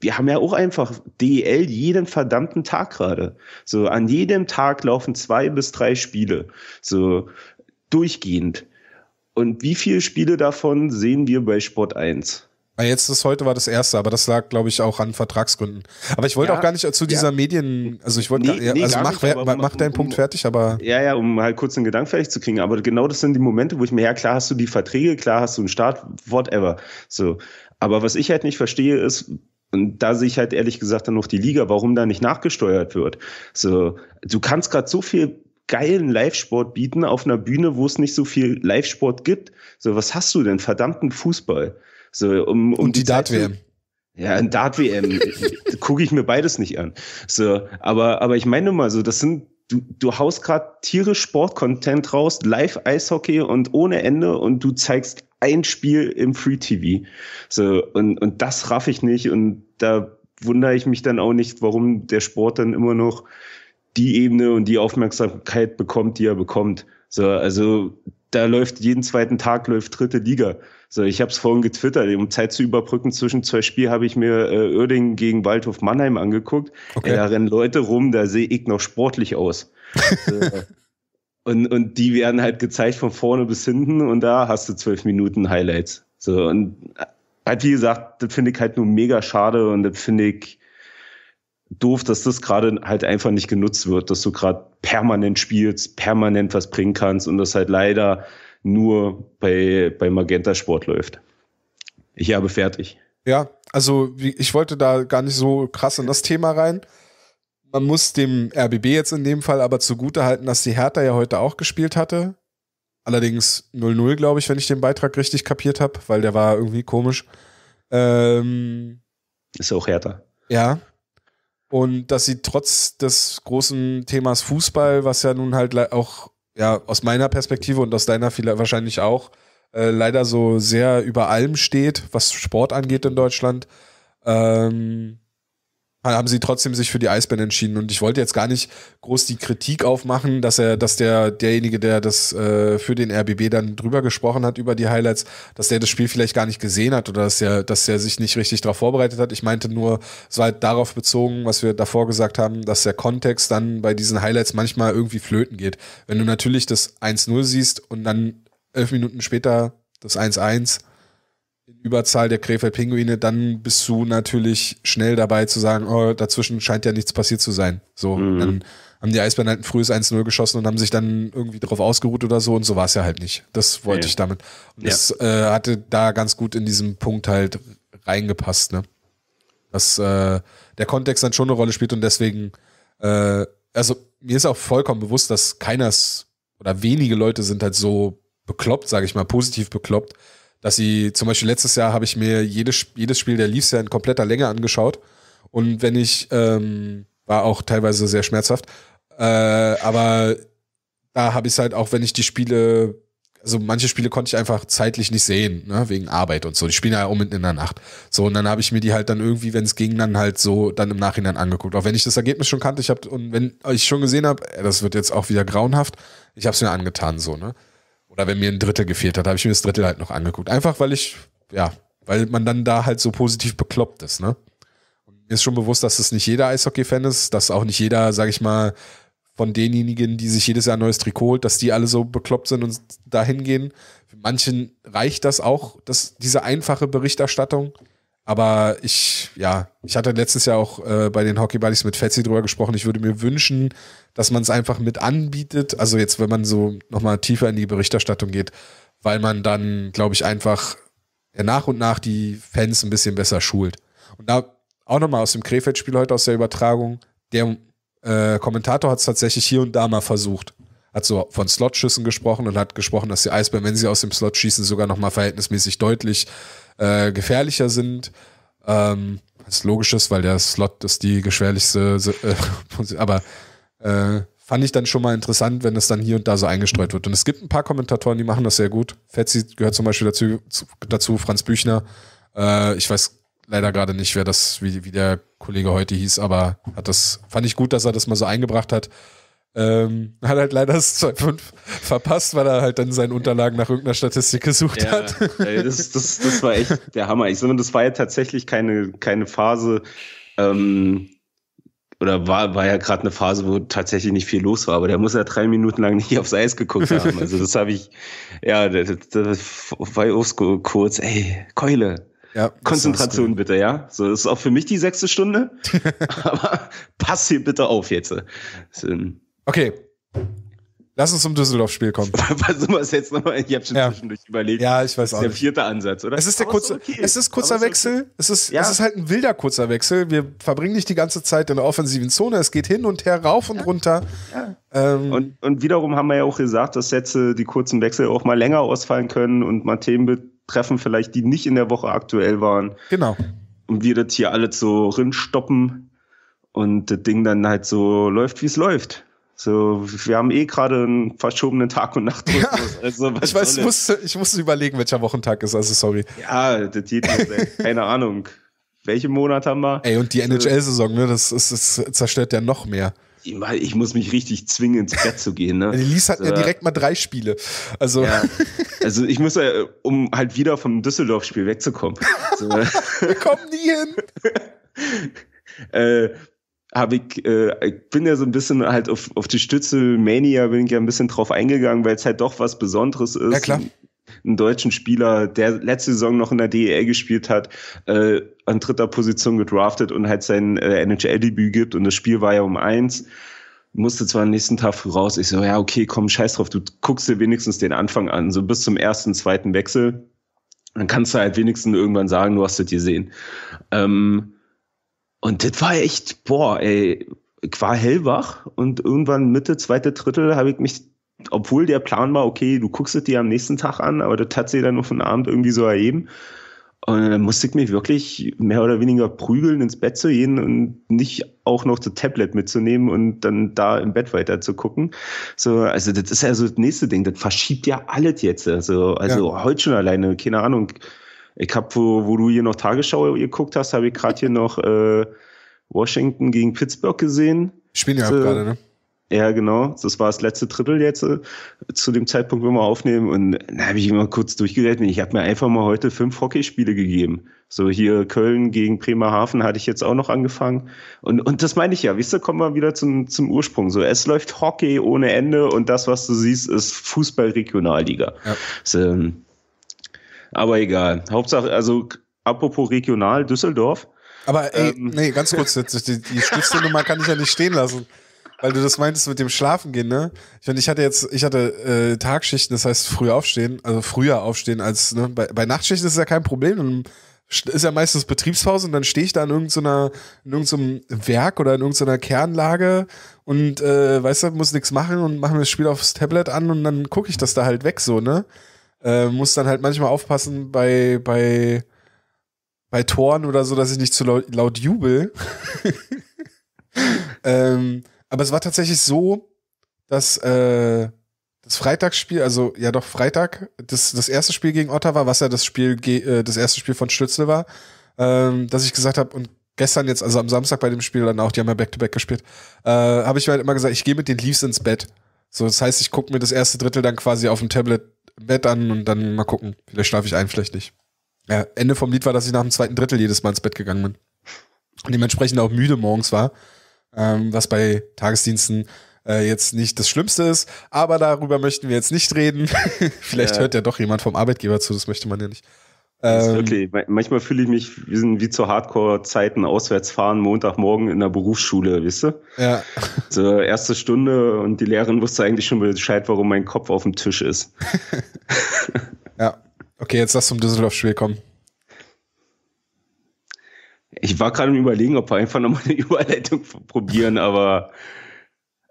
wir haben ja auch einfach DEL jeden verdammten Tag gerade. So an jedem Tag laufen zwei bis drei Spiele, so durchgehend. Und wie viele Spiele davon sehen wir bei Sport 1? Ah, jetzt ist heute war das erste, aber das lag, glaube ich, auch an Vertragsgründen. Aber ich wollte ja, auch gar nicht zu dieser ja. Medien, also ich wollte, nee, nee, also mach, nicht, um, mach deinen um, Punkt fertig, aber. Ja, ja, um halt kurz einen Gedanken fertig zu kriegen. Aber genau das sind die Momente, wo ich mir, ja, klar hast du die Verträge, klar hast du einen Start, whatever. So. Aber was ich halt nicht verstehe, ist, und da sehe ich halt ehrlich gesagt dann noch die Liga, warum da nicht nachgesteuert wird. So, du kannst gerade so viel geilen Live-Sport bieten auf einer Bühne, wo es nicht so viel Live-Sport gibt. So, was hast du denn? Verdammten Fußball. So, um, um Und die, die Dart-WM. Ja, ein Dart-WM gucke ich mir beides nicht an. So, aber, aber ich meine mal so, das sind, du, du haust gerade tierisch Sport-Content raus, Live-Eishockey und ohne Ende und du zeigst ein Spiel im Free-TV. So, und, und das raff ich nicht und da wundere ich mich dann auch nicht, warum der Sport dann immer noch die Ebene und die Aufmerksamkeit bekommt, die er bekommt. So, also da läuft jeden zweiten Tag läuft dritte Liga. So, ich habe es vorhin getwittert, um Zeit zu überbrücken zwischen zwei Spielen habe ich mir äh, Oerding gegen Waldhof Mannheim angeguckt. Okay. Äh, da rennen Leute rum, da sehe ich noch sportlich aus. und, und die werden halt gezeigt von vorne bis hinten und da hast du zwölf Minuten Highlights. So, und äh, halt wie gesagt, das finde ich halt nur mega schade und das finde ich doof, dass das gerade halt einfach nicht genutzt wird, dass du gerade permanent spielst, permanent was bringen kannst und das halt leider nur bei, bei Magenta Sport läuft. Ich habe fertig. Ja, also ich wollte da gar nicht so krass in das Thema rein. Man muss dem RBB jetzt in dem Fall aber zugute halten, dass die Hertha ja heute auch gespielt hatte. Allerdings 0-0, glaube ich, wenn ich den Beitrag richtig kapiert habe, weil der war irgendwie komisch. Ähm, ist auch Hertha. Ja. Und dass sie trotz des großen Themas Fußball, was ja nun halt auch ja, aus meiner Perspektive und aus deiner wahrscheinlich auch, äh, leider so sehr über allem steht, was Sport angeht in Deutschland. Ähm, haben sie trotzdem sich für die Eisbären entschieden. Und ich wollte jetzt gar nicht groß die Kritik aufmachen, dass er, dass der, derjenige, der das äh, für den RBB dann drüber gesprochen hat über die Highlights, dass der das Spiel vielleicht gar nicht gesehen hat oder dass er, dass er sich nicht richtig darauf vorbereitet hat. Ich meinte nur, es war halt darauf bezogen, was wir davor gesagt haben, dass der Kontext dann bei diesen Highlights manchmal irgendwie flöten geht. Wenn du natürlich das 1-0 siehst und dann elf Minuten später das 1-1, Überzahl der Krefeld Pinguine, dann bist du natürlich schnell dabei zu sagen, oh, dazwischen scheint ja nichts passiert zu sein. So, mhm. dann haben die Eisbären halt ein frühes 1-0 geschossen und haben sich dann irgendwie drauf ausgeruht oder so und so war es ja halt nicht. Das wollte ja. ich damit. Und ja. das äh, hatte da ganz gut in diesem Punkt halt reingepasst, ne? Dass äh, der Kontext dann schon eine Rolle spielt und deswegen, äh, also mir ist auch vollkommen bewusst, dass keiner oder wenige Leute sind halt so bekloppt, sage ich mal, positiv bekloppt, dass sie, zum Beispiel letztes Jahr habe ich mir jedes, jedes Spiel der Leafs ja in kompletter Länge angeschaut. Und wenn ich, ähm, war auch teilweise sehr schmerzhaft, äh, aber da habe ich es halt auch, wenn ich die Spiele, also manche Spiele konnte ich einfach zeitlich nicht sehen, ne, wegen Arbeit und so. Die spielen ja auch mitten in der Nacht. So, und dann habe ich mir die halt dann irgendwie, wenn es ging, dann halt so dann im Nachhinein angeguckt. Auch wenn ich das Ergebnis schon kannte, ich habe, und wenn ich schon gesehen habe, das wird jetzt auch wieder grauenhaft, ich habe es mir angetan, so, ne. Oder wenn mir ein Drittel gefehlt hat, habe ich mir das Drittel halt noch angeguckt. Einfach weil ich, ja, weil man dann da halt so positiv bekloppt ist, ne? Und mir ist schon bewusst, dass es das nicht jeder Eishockey-Fan ist, dass auch nicht jeder, sag ich mal, von denjenigen, die sich jedes Jahr ein neues Trikot holt, dass die alle so bekloppt sind und dahin gehen. Für manchen reicht das auch, dass diese einfache Berichterstattung. Aber ich, ja, ich hatte letztes Jahr auch äh, bei den Hockey mit Fetzi drüber gesprochen. Ich würde mir wünschen, dass man es einfach mit anbietet. Also jetzt, wenn man so nochmal tiefer in die Berichterstattung geht, weil man dann, glaube ich, einfach nach und nach die Fans ein bisschen besser schult. Und da auch nochmal aus dem Krefeld-Spiel heute aus der Übertragung, der äh, Kommentator hat es tatsächlich hier und da mal versucht. Hat so von Slotschüssen gesprochen und hat gesprochen, dass die Eisbären, wenn sie aus dem Slot schießen, sogar nochmal verhältnismäßig deutlich äh, gefährlicher sind. Ähm, was logisch ist, weil der Slot ist die gefährlichste, äh, aber äh, fand ich dann schon mal interessant, wenn das dann hier und da so eingestreut wird. Und es gibt ein paar Kommentatoren, die machen das sehr gut. Fetzi gehört zum Beispiel dazu, dazu Franz Büchner. Äh, ich weiß leider gerade nicht, wer das, wie, wie der Kollege heute hieß, aber hat das, fand ich gut, dass er das mal so eingebracht hat, ähm, hat halt leider das 2.5 verpasst, weil er halt dann seinen Unterlagen nach irgendeiner Statistik gesucht ja, hat. Ey, das, das, das war echt der Hammer. Ich meine, das war ja tatsächlich keine, keine Phase, ähm, oder war, war ja gerade eine Phase, wo tatsächlich nicht viel los war, aber der muss ja drei Minuten lang nicht aufs Eis geguckt haben. Also das habe ich, ja, das, das war Osko kurz, ey, Keule. Ja, Konzentration bitte, ja. So, das ist auch für mich die sechste Stunde. aber pass hier bitte auf jetzt. Okay. Lass uns zum Düsseldorf-Spiel kommen. Was es jetzt nochmal? Ich habe schon ja. zwischendurch überlegt. Ja, ich weiß auch. Das ist der vierte Ansatz, oder? Es ist der kurze, okay. es ist kurzer Wechsel. okay. Es ist, ja. es ist halt ein wilder kurzer Wechsel. Wir verbringen nicht die ganze Zeit in der offensiven Zone. Es geht hin und her, rauf und ja. runter. Ja. Ähm, und, und wiederum haben wir ja auch gesagt, dass jetzt die kurzen Wechsel auch mal länger ausfallen können und mal Themen betreffen, vielleicht die nicht in der Woche aktuell waren. Genau. Und wir das hier alle so rinstoppen und das Ding dann halt so läuft, wie es läuft. So, wir haben eh gerade einen verschobenen Tag und Nacht. Ja. Also, ich, weiß, ich, musste, ich musste überlegen, welcher Wochentag ist, also sorry. Ja, das geht keine Ahnung. Welchen Monat haben wir? Ey, und die also NHL-Saison, ne, das, ist, das zerstört ja noch mehr ich muss mich richtig zwingen, ins Bett zu gehen. Ne? Die Lies hat also, ja direkt mal drei Spiele. Also, ja. also ich muss, äh, um halt wieder vom Düsseldorf-Spiel wegzukommen. Also, Wir kommen nie hin. äh, habe ich, äh, ich bin ja so ein bisschen halt auf, auf die Stütze Mania bin ich ja ein bisschen drauf eingegangen, weil es halt doch was Besonderes ist. Ja, klar. Einen deutschen Spieler, der letzte Saison noch in der DEL gespielt hat, äh, an dritter Position gedraftet und halt sein äh, NHL-Debüt gibt und das Spiel war ja um eins musste zwar am nächsten Tag früh raus. Ich so, ja, okay, komm, scheiß drauf, du guckst dir wenigstens den Anfang an, so bis zum ersten, zweiten Wechsel. Dann kannst du halt wenigstens irgendwann sagen, du hast das gesehen. Ähm, und das war echt, boah, ey, ich war hellwach und irgendwann Mitte, zweite Drittel habe ich mich, obwohl der Plan war, okay, du guckst es dir am nächsten Tag an, aber das hat sich dann auf den Abend irgendwie so erheben. Und dann musste ich mich wirklich mehr oder weniger prügeln, ins Bett zu gehen und nicht auch noch das Tablet mitzunehmen und dann da im Bett weiter zu gucken. So, also das ist ja so das nächste Ding, das verschiebt ja alles jetzt. Also, also ja. heute schon alleine, keine Ahnung. Ich habe, wo, wo du hier noch Tagesschau geguckt hast, habe ich gerade hier noch äh, Washington gegen Pittsburgh gesehen. Spielen ja äh, gerade, ne? Ja, genau. Das war das letzte Drittel jetzt äh, zu dem Zeitpunkt, wo wir aufnehmen. Und äh, da habe ich immer kurz durchgerechnet. Ich habe mir einfach mal heute fünf Hockeyspiele gegeben. So hier Köln gegen Bremerhaven hatte ich jetzt auch noch angefangen. Und, und das meine ich ja. Wisst ihr, kommen wir wieder zum, zum Ursprung. So, es läuft Hockey ohne Ende und das, was du siehst, ist Fußball-Regionalliga. Ja. So, ähm, aber egal. Hauptsache, also apropos regional, Düsseldorf. Aber ey, ähm. nee, ganz kurz, die, die Schnitzelnummer kann ich ja nicht stehen lassen. Weil du das meintest mit dem Schlafen gehen, ne? Ich meine, ich hatte jetzt, ich hatte äh, Tagschichten, das heißt früh aufstehen, also früher aufstehen als, ne? Bei, bei Nachtschichten ist ja kein Problem. Dann ist ja meistens Betriebspause und dann stehe ich da in irgendeiner, in irgendeinem Werk oder in irgendeiner Kernlage und äh, weißt du, muss nichts machen und mache mir das Spiel aufs Tablet an und dann gucke ich das da halt weg so, ne? Äh, muss dann halt manchmal aufpassen bei, bei, bei Toren oder so, dass ich nicht zu laut, laut jubel. ähm, aber es war tatsächlich so, dass äh, das Freitagsspiel, also ja doch Freitag, das, das erste Spiel gegen Ottawa, was ja das Spiel äh, das erste Spiel von Stützel war, ähm, dass ich gesagt habe und gestern jetzt, also am Samstag bei dem Spiel dann auch, die haben ja Back-to-Back -back gespielt, äh, habe ich mir halt immer gesagt, ich gehe mit den Leafs ins Bett. So, das heißt, ich gucke mir das erste Drittel dann quasi auf dem Tablet Bett an und dann mal gucken. Vielleicht schlafe ich ein, vielleicht nicht. Ja, Ende vom Lied war, dass ich nach dem zweiten Drittel jedes Mal ins Bett gegangen bin. Und dementsprechend auch müde morgens war, ähm, was bei Tagesdiensten äh, jetzt nicht das Schlimmste ist. Aber darüber möchten wir jetzt nicht reden. vielleicht ja. hört ja doch jemand vom Arbeitgeber zu, das möchte man ja nicht. Ähm, wirklich, manchmal fühle ich mich wir sind wie zu Hardcore-Zeiten auswärts fahren, Montagmorgen in der Berufsschule, weißt du? Ja. So, erste Stunde und die Lehrerin wusste eigentlich schon Bescheid, warum mein Kopf auf dem Tisch ist. ja. Okay, jetzt lass zum Düsseldorf-Spiel kommen. Ich war gerade im Überlegen, ob wir einfach nochmal eine Überleitung probieren, aber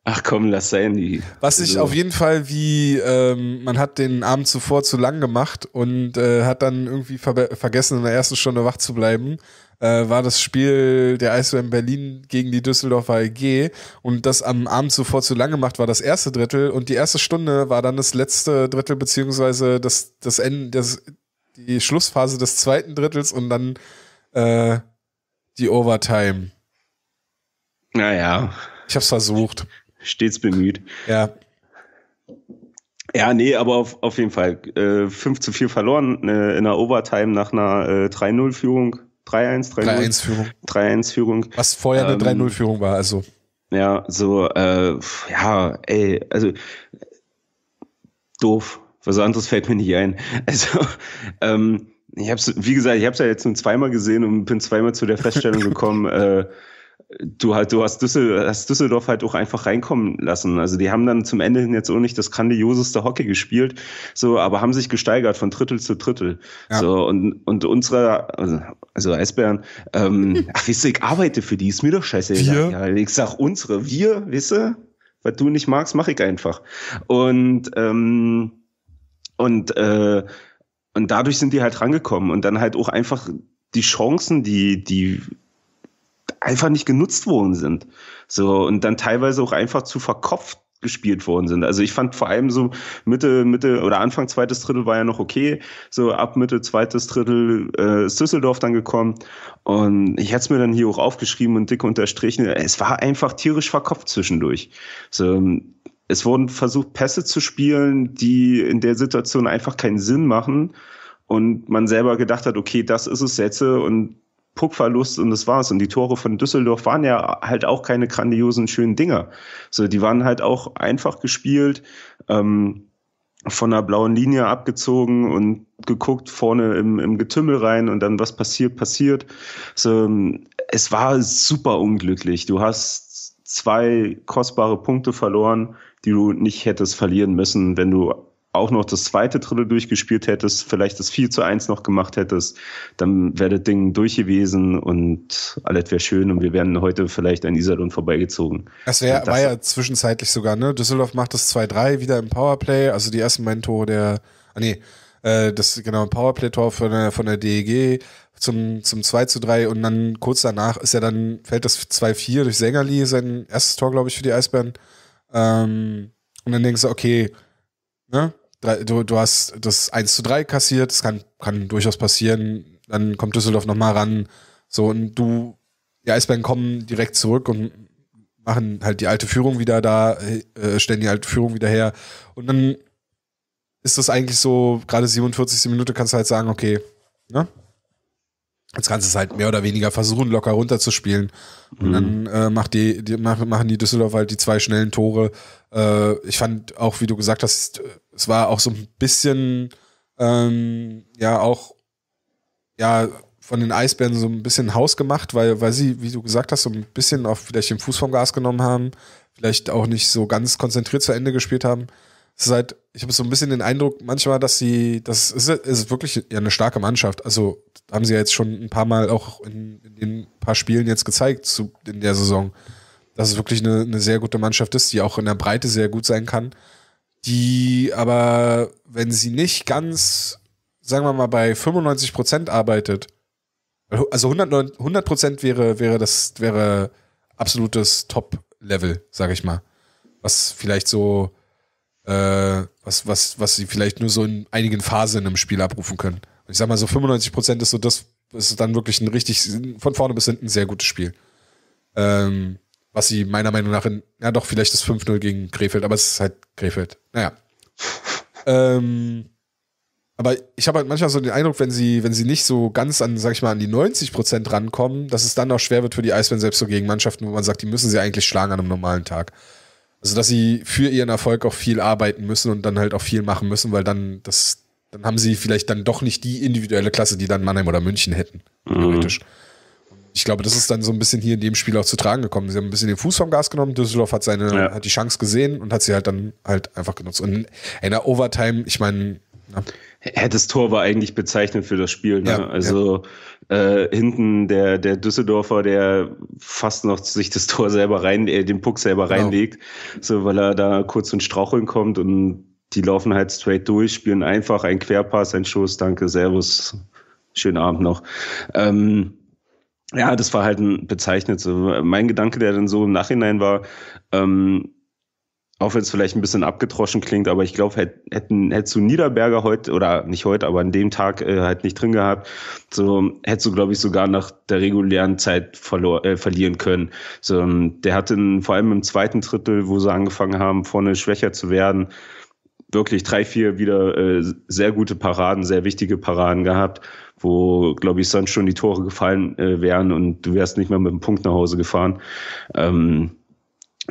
Ach komm, lass sein. Die, Was ich also. auf jeden Fall wie, ähm, man hat den Abend zuvor zu lang gemacht und äh, hat dann irgendwie ver vergessen, in der ersten Stunde wach zu bleiben, äh, war das Spiel der ISO in Berlin gegen die Düsseldorfer EG und das am Abend zuvor zu lang gemacht war das erste Drittel und die erste Stunde war dann das letzte Drittel beziehungsweise das, das Ende, das, die Schlussphase des zweiten Drittels und dann äh, die Overtime. Naja. Ich hab's versucht stets bemüht. Ja. Ja, nee, aber auf, auf jeden Fall. Äh, 5 zu 4 verloren äh, in der Overtime nach einer äh, 3-0-Führung. 3-1, 3-1. Führung. 3 1 führung 3 1 Führung. Was vorher eine 3-0-Führung ähm, war, also. Ja, so, äh, ja, ey, also doof. Was anderes fällt mir nicht ein. Also, ähm, ich hab's, wie gesagt, ich hab's ja jetzt nur zweimal gesehen und bin zweimal zu der Feststellung gekommen, äh, du halt, du hast, Düssel, hast Düsseldorf halt auch einfach reinkommen lassen. Also die haben dann zum Ende hin jetzt auch nicht das grandioseste Hockey gespielt, so, aber haben sich gesteigert von Drittel zu Drittel. Ja. So, und, und unsere, also, also Eisbären, ähm, ach, weißt du, ich arbeite für die, ist mir doch scheiße. Ja, ich sag unsere, wir, wisse, was du nicht magst, mach ich einfach. Und, ähm, und, äh, und dadurch sind die halt rangekommen und dann halt auch einfach die Chancen, die, die einfach nicht genutzt worden sind. So, und dann teilweise auch einfach zu verkopft gespielt worden sind. Also ich fand vor allem so Mitte, Mitte oder Anfang zweites Drittel war ja noch okay. So ab Mitte zweites Drittel äh, ist Düsseldorf dann gekommen. Und ich hätte es mir dann hier auch aufgeschrieben und dick unterstrichen. Es war einfach tierisch verkopft zwischendurch. So, es wurden versucht, Pässe zu spielen, die in der Situation einfach keinen Sinn machen. Und man selber gedacht hat, okay, das ist es Sätze und Puckverlust und das war's. Und die Tore von Düsseldorf waren ja halt auch keine grandiosen, schönen Dinger. So, die waren halt auch einfach gespielt, ähm, von der blauen Linie abgezogen und geguckt vorne im, im Getümmel rein und dann was passiert, passiert. So, es war super unglücklich. Du hast zwei kostbare Punkte verloren, die du nicht hättest verlieren müssen, wenn du auch noch das zweite Drittel durchgespielt hättest, vielleicht das 4 zu 1 noch gemacht hättest, dann wäre das Ding durch gewesen und alles wäre schön und wir wären heute vielleicht an Iserlohn vorbeigezogen. Das, wär, das war ja zwischenzeitlich sogar, ne? Düsseldorf macht das 2-3 wieder im Powerplay, also die ersten beiden Tore der, ah nee, äh, das genau, Powerplay-Tor von der, von der DEG zum, zum 2 zu 3 und dann kurz danach ist ja dann, fällt das 2-4 durch Sängerli, sein erstes Tor, glaube ich, für die Eisbären. Ähm, und dann denkst du, okay, ne? du, du hast das 1 zu 3 kassiert, das kann, kann durchaus passieren. Dann kommt Düsseldorf nochmal ran. So, und du, die Eisbären kommen direkt zurück und machen halt die alte Führung wieder da, äh, stellen die alte Führung wieder her. Und dann ist das eigentlich so, gerade 47. Minute kannst du halt sagen, okay, ne? Jetzt kannst du es halt mehr oder weniger versuchen, locker runterzuspielen. Und mhm. dann äh, macht die, die, machen die Düsseldorf halt die zwei schnellen Tore. Äh, ich fand auch, wie du gesagt hast, es war auch so ein bisschen, ähm, ja, auch, ja, von den Eisbären so ein bisschen hausgemacht, weil, weil sie, wie du gesagt hast, so ein bisschen auf vielleicht den Fuß vom Gas genommen haben, vielleicht auch nicht so ganz konzentriert zu Ende gespielt haben es halt, ich habe so ein bisschen den Eindruck manchmal, dass sie, das ist, ist wirklich eine starke Mannschaft. Also haben sie ja jetzt schon ein paar Mal auch in, in den paar Spielen jetzt gezeigt zu, in der Saison, dass es wirklich eine, eine sehr gute Mannschaft ist, die auch in der Breite sehr gut sein kann. Die aber, wenn sie nicht ganz, sagen wir mal, bei 95 Prozent arbeitet, also 100, 100 Prozent wäre, wäre das, wäre absolutes Top-Level, sage ich mal. Was vielleicht so äh, was, was, was sie vielleicht nur so in einigen Phasen im Spiel abrufen können. ich sag mal, so 95 ist so das, ist dann wirklich ein richtig, von vorne bis hinten ein sehr gutes Spiel. Ähm, was sie meiner Meinung nach in, ja doch, vielleicht das 5-0 gegen Krefeld, aber es ist halt Krefeld. Naja. ähm, aber ich habe halt manchmal so den Eindruck, wenn sie, wenn sie nicht so ganz an, sag ich mal, an die 90 rankommen, dass es dann auch schwer wird für die Eisbären selbst so gegen Mannschaften, wo man sagt, die müssen sie eigentlich schlagen an einem normalen Tag. Also, dass sie für ihren Erfolg auch viel arbeiten müssen und dann halt auch viel machen müssen, weil dann das, dann haben sie vielleicht dann doch nicht die individuelle Klasse, die dann Mannheim oder München hätten, mhm. theoretisch. Mhm. Ich glaube, das ist dann so ein bisschen hier in dem Spiel auch zu tragen gekommen. Sie haben ein bisschen den Fuß vom Gas genommen. Düsseldorf hat seine, ja. hat die Chance gesehen und hat sie halt dann halt einfach genutzt. Und in einer Overtime, ich meine, ja, das Tor war eigentlich bezeichnend für das Spiel. Ne? Ja, also ja. Äh, hinten der, der Düsseldorfer, der fast noch sich das Tor selber rein, äh, den Puck selber genau. reinlegt, so weil er da kurz ins Straucheln kommt und die laufen halt straight durch, spielen einfach ein Querpass, ein Schuss, danke, Servus, schönen Abend noch. Ähm, ja, das war halt ein bezeichnet. So. Also, mein Gedanke, der dann so im Nachhinein war, ähm, auch wenn es vielleicht ein bisschen abgetroschen klingt, aber ich glaube, hätt, hättest du Niederberger heute, oder nicht heute, aber an dem Tag äh, halt nicht drin gehabt, so hättest du, glaube ich, sogar nach der regulären Zeit verlor, äh, verlieren können. So, ähm, der hatte in, vor allem im zweiten Drittel, wo sie angefangen haben, vorne schwächer zu werden, wirklich drei, vier wieder äh, sehr gute Paraden, sehr wichtige Paraden gehabt, wo, glaube ich, sonst schon die Tore gefallen äh, wären und du wärst nicht mehr mit dem Punkt nach Hause gefahren. Ähm,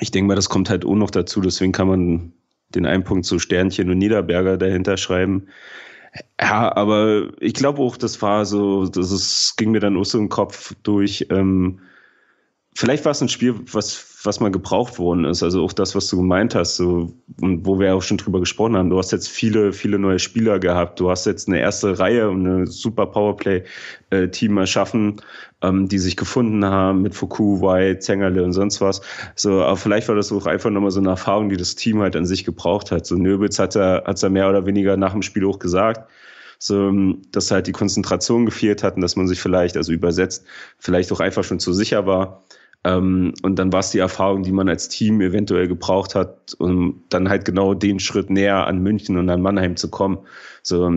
ich denke mal, das kommt halt auch noch dazu. Deswegen kann man den einen Punkt zu Sternchen und Niederberger dahinter schreiben. Ja, aber ich glaube auch, das war so, das ist, ging mir dann auch so im Kopf durch. Ähm, vielleicht war es ein Spiel, was, was mal gebraucht worden ist. Also auch das, was du gemeint hast, so, und wo wir auch schon drüber gesprochen haben. Du hast jetzt viele, viele neue Spieler gehabt. Du hast jetzt eine erste Reihe und eine super Powerplay-Team äh, erschaffen, ähm, die sich gefunden haben mit Foucault, White, Zengerle und sonst was. So, aber vielleicht war das auch einfach nochmal so eine Erfahrung, die das Team halt an sich gebraucht hat. So Nöbels hat er, hat er mehr oder weniger nach dem Spiel auch gesagt. So, dass halt die Konzentration gefehlt hat und dass man sich vielleicht, also übersetzt, vielleicht auch einfach schon zu sicher war. Ähm, und dann war es die Erfahrung, die man als Team eventuell gebraucht hat, um dann halt genau den Schritt näher an München und an Mannheim zu kommen. So,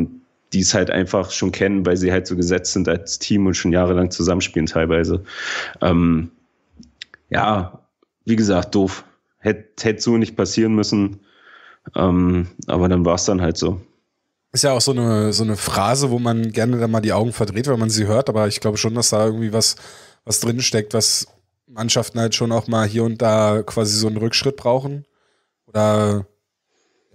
die es halt einfach schon kennen, weil sie halt so gesetzt sind als Team und schon jahrelang zusammenspielen teilweise. Ähm, ja, wie gesagt, doof. Hätte hätt so nicht passieren müssen. Ähm, aber dann war es dann halt so. Ist ja auch so eine, so eine Phrase, wo man gerne dann mal die Augen verdreht, wenn man sie hört, aber ich glaube schon, dass da irgendwie was, was drinsteckt, was Mannschaften halt schon auch mal hier und da quasi so einen Rückschritt brauchen. Oder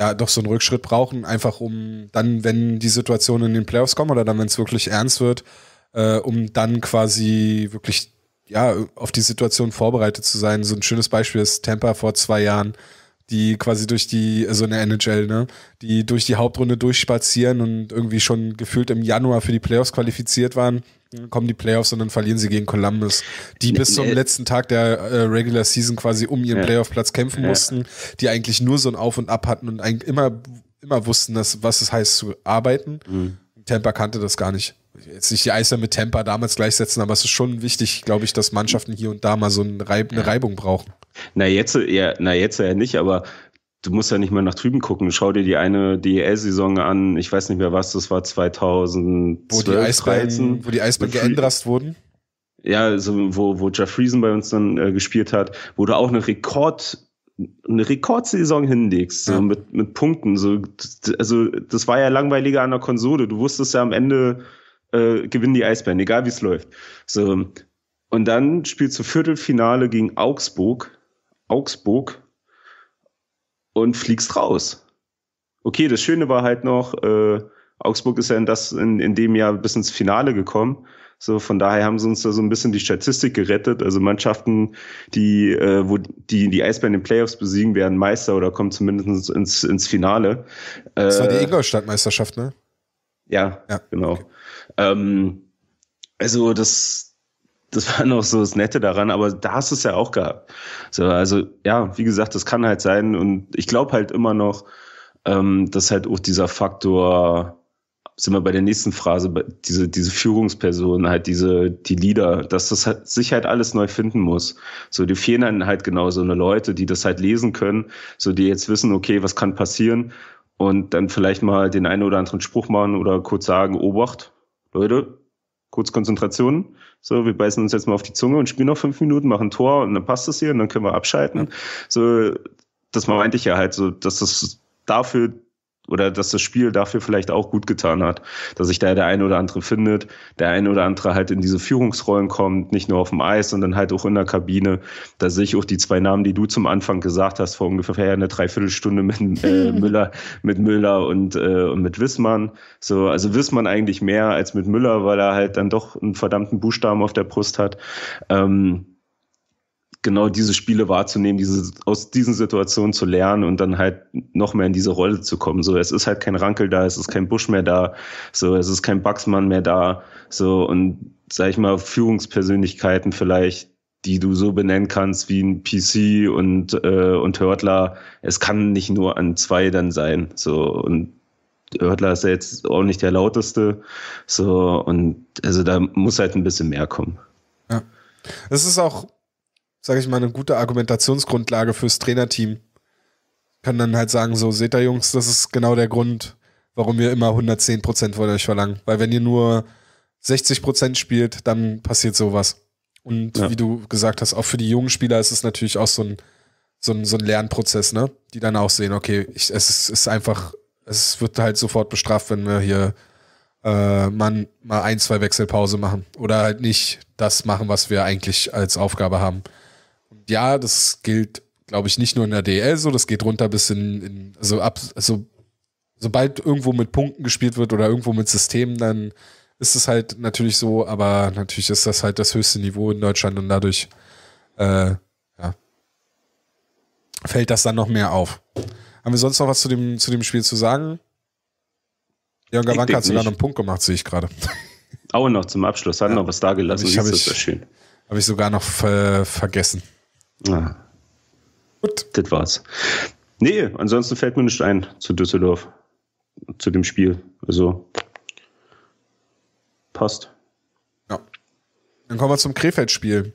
ja doch so einen Rückschritt brauchen, einfach um dann, wenn die Situation in den Playoffs kommt oder dann, wenn es wirklich ernst wird, äh, um dann quasi wirklich ja auf die Situation vorbereitet zu sein. So ein schönes Beispiel ist Tampa vor zwei Jahren, die quasi durch die, also in der NHL, ne, die durch die Hauptrunde durchspazieren und irgendwie schon gefühlt im Januar für die Playoffs qualifiziert waren, kommen die Playoffs und dann verlieren sie gegen Columbus, die bis zum letzten Tag der äh, Regular Season quasi um ihren ja. Playoff-Platz kämpfen ja. mussten, die eigentlich nur so ein Auf und Ab hatten und eigentlich immer, immer wussten, dass, was es heißt zu arbeiten. Mhm. Tampa kannte das gar nicht. Jetzt nicht die Eiser mit Tampa damals gleichsetzen, aber es ist schon wichtig, glaube ich, dass Mannschaften hier und da mal so eine, Reib, eine Reibung brauchen. Na, jetzt ja, na jetzt ja nicht, aber du musst ja nicht mal nach drüben gucken. Schau dir die eine DEL-Saison an, ich weiß nicht mehr was, das war 2012, wo die Eisbären, Wo die Eisbären geändert wurden ja, so, also, wo, wo Jeff Friesen bei uns dann äh, gespielt hat, wo du auch eine Rekord, eine Rekordsaison hinlegst, so ja. mit, mit Punkten. So, also das war ja langweiliger an der Konsole. Du wusstest ja am Ende, äh, gewinnen die Eisbären, egal wie es läuft. So, und dann spielst du Viertelfinale gegen Augsburg, Augsburg und fliegst raus. Okay, das Schöne war halt noch, äh, Augsburg ist ja in, das, in, in dem Jahr bis ins Finale gekommen. So, von daher haben sie uns da so ein bisschen die Statistik gerettet. Also Mannschaften, die, äh, wo die, die Eisbären in den Playoffs besiegen, werden Meister oder kommen zumindest ins, ins Finale. Äh, das war die äh, Ingolstadt-Meisterschaft, ne? Ja, ja, genau. Okay. Ähm, also das, das war noch so das Nette daran, aber da hast du es ja auch gehabt. So, also ja, wie gesagt, das kann halt sein und ich glaube halt immer noch, ähm, dass halt auch dieser Faktor, sind wir bei der nächsten Phrase, diese, diese Führungsperson, halt diese, die Leader, dass das halt, sich halt alles neu finden muss. So, die fehlen dann halt genau so eine Leute, die das halt lesen können, so die jetzt wissen, okay, was kann passieren und dann vielleicht mal den einen oder anderen Spruch machen oder kurz sagen, Obacht, Leute, kurz Konzentration so, wir beißen uns jetzt mal auf die Zunge und spielen noch fünf Minuten, machen Tor und dann passt das hier und dann können wir abschalten. So, das meinte ich ja halt, so, dass das dafür oder dass das Spiel dafür vielleicht auch gut getan hat, dass sich da der ein oder andere findet, der ein oder andere halt in diese Führungsrollen kommt, nicht nur auf dem Eis, sondern halt auch in der Kabine. Da sehe ich auch die zwei Namen, die du zum Anfang gesagt hast, vor ungefähr eine Dreiviertelstunde mit äh, Müller, mit Müller und, äh, und mit Wissmann. So, also Wissmann eigentlich mehr als mit Müller, weil er halt dann doch einen verdammten Buchstaben auf der Brust hat. Ähm, genau diese Spiele wahrzunehmen, diese, aus diesen Situationen zu lernen und dann halt noch mehr in diese Rolle zu kommen. So, es ist halt kein Rankel da, es ist kein Busch mehr da, so, es ist kein Bugsmann mehr da, so, und sag ich mal, Führungspersönlichkeiten vielleicht, die du so benennen kannst wie ein PC und, äh, und Hörtler. Es kann nicht nur an zwei dann sein, so, und Hörtler ist ja jetzt auch nicht der lauteste, so, und also da muss halt ein bisschen mehr kommen. Ja. Es ist auch sage ich mal, eine gute Argumentationsgrundlage fürs Trainerteam. Kann dann halt sagen, so, seht ihr Jungs, das ist genau der Grund, warum wir immer 110 Prozent von euch verlangen. Weil wenn ihr nur 60 Prozent spielt, dann passiert sowas. Und ja. wie du gesagt hast, auch für die jungen Spieler ist es natürlich auch so ein, so ein, so ein Lernprozess, ne? Die dann auch sehen, okay, ich, es ist, ist, einfach, es wird halt sofort bestraft, wenn wir hier äh, mal, mal ein, zwei Wechselpause machen oder halt nicht das machen, was wir eigentlich als Aufgabe haben ja, das gilt, glaube ich, nicht nur in der DL so, das geht runter bis in, in also ab, also sobald irgendwo mit Punkten gespielt wird oder irgendwo mit Systemen, dann ist es halt natürlich so, aber natürlich ist das halt das höchste Niveau in Deutschland und dadurch äh, ja, fällt das dann noch mehr auf. Haben wir sonst noch was zu dem, zu dem Spiel zu sagen? Jörn Gawanka hat sogar noch einen Punkt gemacht, sehe ich gerade. Auch noch zum Abschluss, hat ja. noch was da gelassen. Hab ich, hab ich, das Habe ich sogar noch äh, vergessen. Ah. Gut. Das war's. Nee, ansonsten fällt mir nicht ein zu Düsseldorf, zu dem Spiel. Also passt. Ja. Dann kommen wir zum Krefeld-Spiel.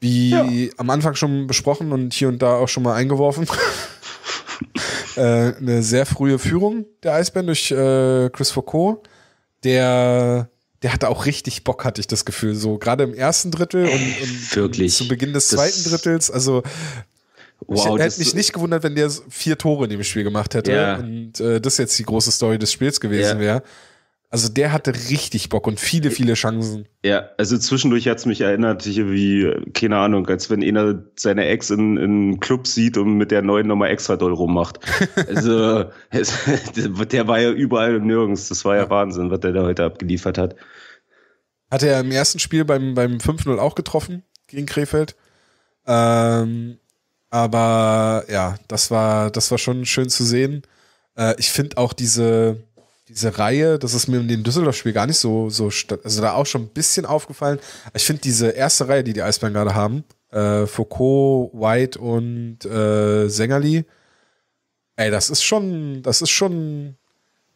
Wie ja. am Anfang schon besprochen und hier und da auch schon mal eingeworfen. äh, eine sehr frühe Führung der Eisbären durch äh, Chris Foucault, der der hatte auch richtig Bock, hatte ich das Gefühl. So gerade im ersten Drittel und, und, Wirklich? zu Beginn des zweiten Drittels. Also wow, ich hätte mich nicht gewundert, wenn der vier Tore in dem Spiel gemacht hätte ja. und äh, das jetzt die große Story des Spiels gewesen ja. wäre. Also der hatte richtig Bock und viele, viele Chancen. Ja, also zwischendurch hat es mich erinnert, wie, keine Ahnung, als wenn einer seine Ex in, in einem Club sieht und mit der neuen nochmal extra doll rummacht. Also es, der war ja überall und nirgends. Das war ja, ja Wahnsinn, was der da heute abgeliefert hat. Hat er im ersten Spiel beim, beim 5-0 auch getroffen gegen Krefeld. Ähm, aber ja, das war, das war schon schön zu sehen. Äh, ich finde auch diese diese Reihe, das ist mir in dem Düsseldorf-Spiel gar nicht so, so, also da auch schon ein bisschen aufgefallen. Ich finde diese erste Reihe, die die Eisbären gerade haben, äh, Foucault, White und äh, Sängerli, ey, das ist schon, das ist schon,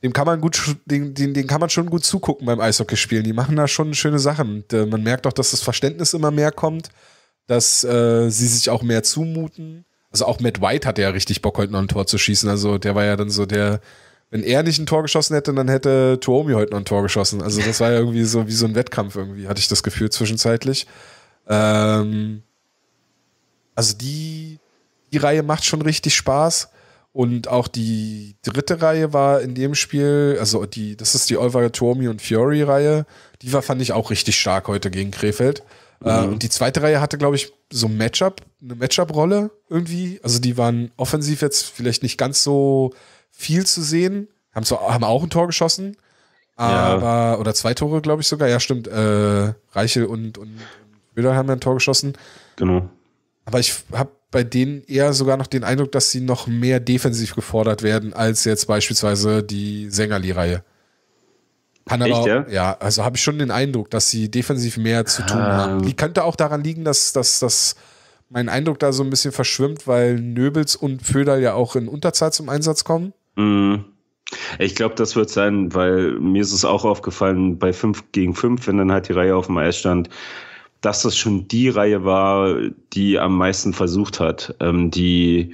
dem kann man gut, den, den, den kann man schon gut zugucken beim Eishockeyspielen. Die machen da schon schöne Sachen. Und, äh, man merkt auch, dass das Verständnis immer mehr kommt, dass äh, sie sich auch mehr zumuten. Also auch Matt White hatte ja richtig Bock, heute noch ein Tor zu schießen. Also der war ja dann so der, wenn er nicht ein Tor geschossen hätte, dann hätte Tuomi heute noch ein Tor geschossen. Also das war ja irgendwie so wie so ein Wettkampf irgendwie, hatte ich das Gefühl zwischenzeitlich. Ähm, also die, die Reihe macht schon richtig Spaß. Und auch die dritte Reihe war in dem Spiel, also die, das ist die Olver Tuomi und Fiori-Reihe, die war, fand ich auch richtig stark heute gegen Krefeld. Mhm. Ähm, und die zweite Reihe hatte, glaube ich, so Matchup, eine Matchup-Rolle irgendwie. Also die waren offensiv jetzt vielleicht nicht ganz so viel zu sehen. Haben zwar haben auch ein Tor geschossen, aber ja. oder zwei Tore, glaube ich sogar. Ja, stimmt. Äh, Reichel und und Bilder haben ja ein Tor geschossen. Genau. Aber ich habe bei denen eher sogar noch den Eindruck, dass sie noch mehr defensiv gefordert werden als jetzt beispielsweise die Sängerli-Reihe. Kann Echt, ja? ja, also habe ich schon den Eindruck, dass sie defensiv mehr zu tun ah. haben. Die könnte auch daran liegen, dass, dass, dass mein Eindruck da so ein bisschen verschwimmt, weil Nöbels und Föderl ja auch in Unterzahl zum Einsatz kommen. Mhm. Ich glaube, das wird sein, weil mir ist es auch aufgefallen, bei 5 gegen 5, wenn dann halt die Reihe auf dem Eis stand, dass das schon die Reihe war, die am meisten versucht hat, ähm, die,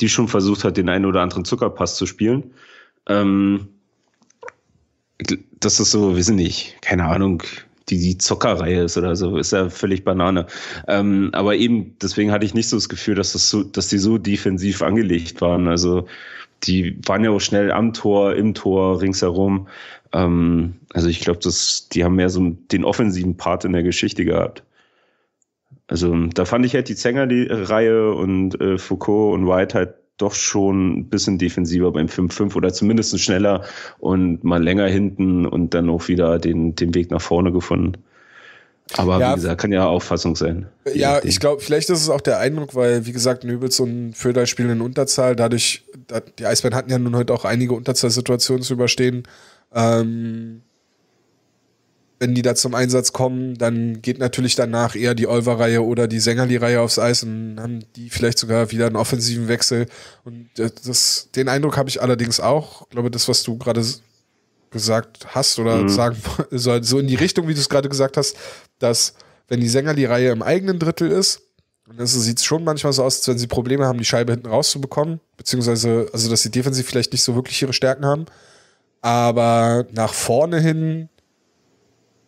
die schon versucht hat, den einen oder anderen Zuckerpass zu spielen. Ähm, das ist so, wissen nicht, keine Ahnung, die, die Zockerreihe ist oder so, ist ja völlig Banane. Ähm, aber eben, deswegen hatte ich nicht so das Gefühl, dass, das so, dass die so defensiv angelegt waren. Also die waren ja auch schnell am Tor, im Tor, ringsherum. Ähm, also ich glaube, die haben mehr so den offensiven Part in der Geschichte gehabt. Also ähm, da fand ich halt die Zenger-Reihe und äh, Foucault und White halt doch schon ein bisschen defensiver beim 5-5 oder zumindest schneller und mal länger hinten und dann auch wieder den, den Weg nach vorne gefunden. Aber ja, wie gesagt, kann ja Auffassung sein. Ja, nachdem. ich glaube, vielleicht ist es auch der Eindruck, weil, wie gesagt, Nöbels und Föder spielen in Unterzahl. Dadurch, die Eisbären hatten ja nun heute auch einige Unterzahlsituationen zu überstehen. Ähm, wenn die da zum Einsatz kommen, dann geht natürlich danach eher die Olver-Reihe oder die Sängerli-Reihe aufs Eis und haben die vielleicht sogar wieder einen offensiven Wechsel. Und äh, das, den Eindruck habe ich allerdings auch. Ich glaube, das, was du gerade gesagt hast oder mhm. sagen soll, so in die Richtung, wie du es gerade gesagt hast, dass wenn die Sänger die Reihe im eigenen Drittel ist, dann das sieht schon manchmal so aus, als wenn sie Probleme haben, die Scheibe hinten rauszubekommen, beziehungsweise, also dass sie defensiv vielleicht nicht so wirklich ihre Stärken haben. Aber nach vorne hin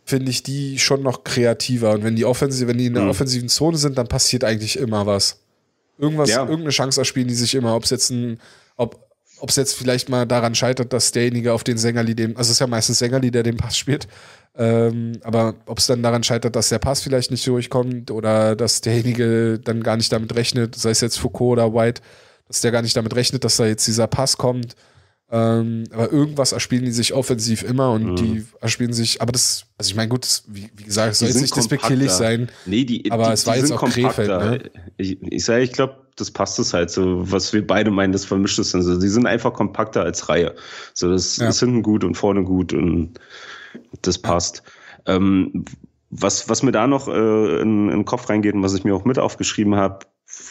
finde ich die schon noch kreativer. Und wenn die offensiv, wenn die in der mhm. offensiven Zone sind, dann passiert eigentlich immer was. Irgendwas, ja. irgendeine Chance erspielen die sich immer, ob es jetzt ein, ob, ob es jetzt vielleicht mal daran scheitert, dass derjenige auf den Sängerli dem, also es ist ja meistens Sängerli, der den Pass spielt, ähm, aber ob es dann daran scheitert, dass der Pass vielleicht nicht durchkommt oder dass derjenige dann gar nicht damit rechnet, sei es jetzt Foucault oder White, dass der gar nicht damit rechnet, dass da jetzt dieser Pass kommt ähm, aber irgendwas erspielen die sich offensiv immer und mhm. die erspielen sich, aber das, also ich meine, gut, das, wie, wie, gesagt, es soll jetzt nicht despektierlich sein. Nee, die, aber die, es war die jetzt auch kompakter. Krefeld, ne? Ich, ich sag, ich glaube, das passt es halt so, was wir beide meinen, das vermischt es dann so. Die sind einfach kompakter als Reihe. So, das ja. ist hinten gut und vorne gut und das passt. Ähm, was, was mir da noch äh, in, in den Kopf reingeht und was ich mir auch mit aufgeschrieben habe,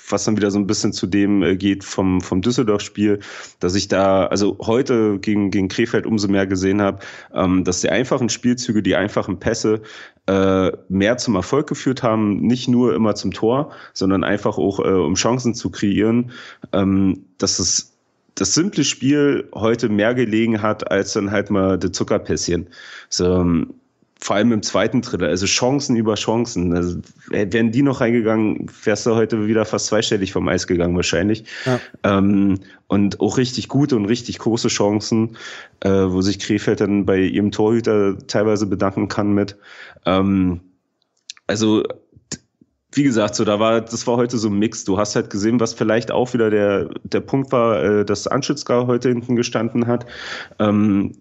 was dann wieder so ein bisschen zu dem äh, geht vom, vom Düsseldorf-Spiel, dass ich da, also heute gegen, gegen Krefeld umso mehr gesehen habe, ähm, dass die einfachen Spielzüge, die einfachen Pässe äh, mehr zum Erfolg geführt haben, nicht nur immer zum Tor, sondern einfach auch, äh, um Chancen zu kreieren, ähm, dass es das simple Spiel heute mehr gelegen hat als dann halt mal die Zuckerpässchen. So, ähm, vor allem im zweiten Drittel, also Chancen über Chancen. Also, äh, wären die noch reingegangen, wärst du heute wieder fast zweistellig vom Eis gegangen wahrscheinlich. Ja. Ähm, und auch richtig gute und richtig große Chancen, äh, wo sich Krefeld dann bei ihrem Torhüter teilweise bedanken kann mit. Ähm, also wie gesagt, so da war, das war heute so ein Mix. Du hast halt gesehen, was vielleicht auch wieder der, der Punkt war, äh, dass Anschützgar heute hinten gestanden hat. Ähm,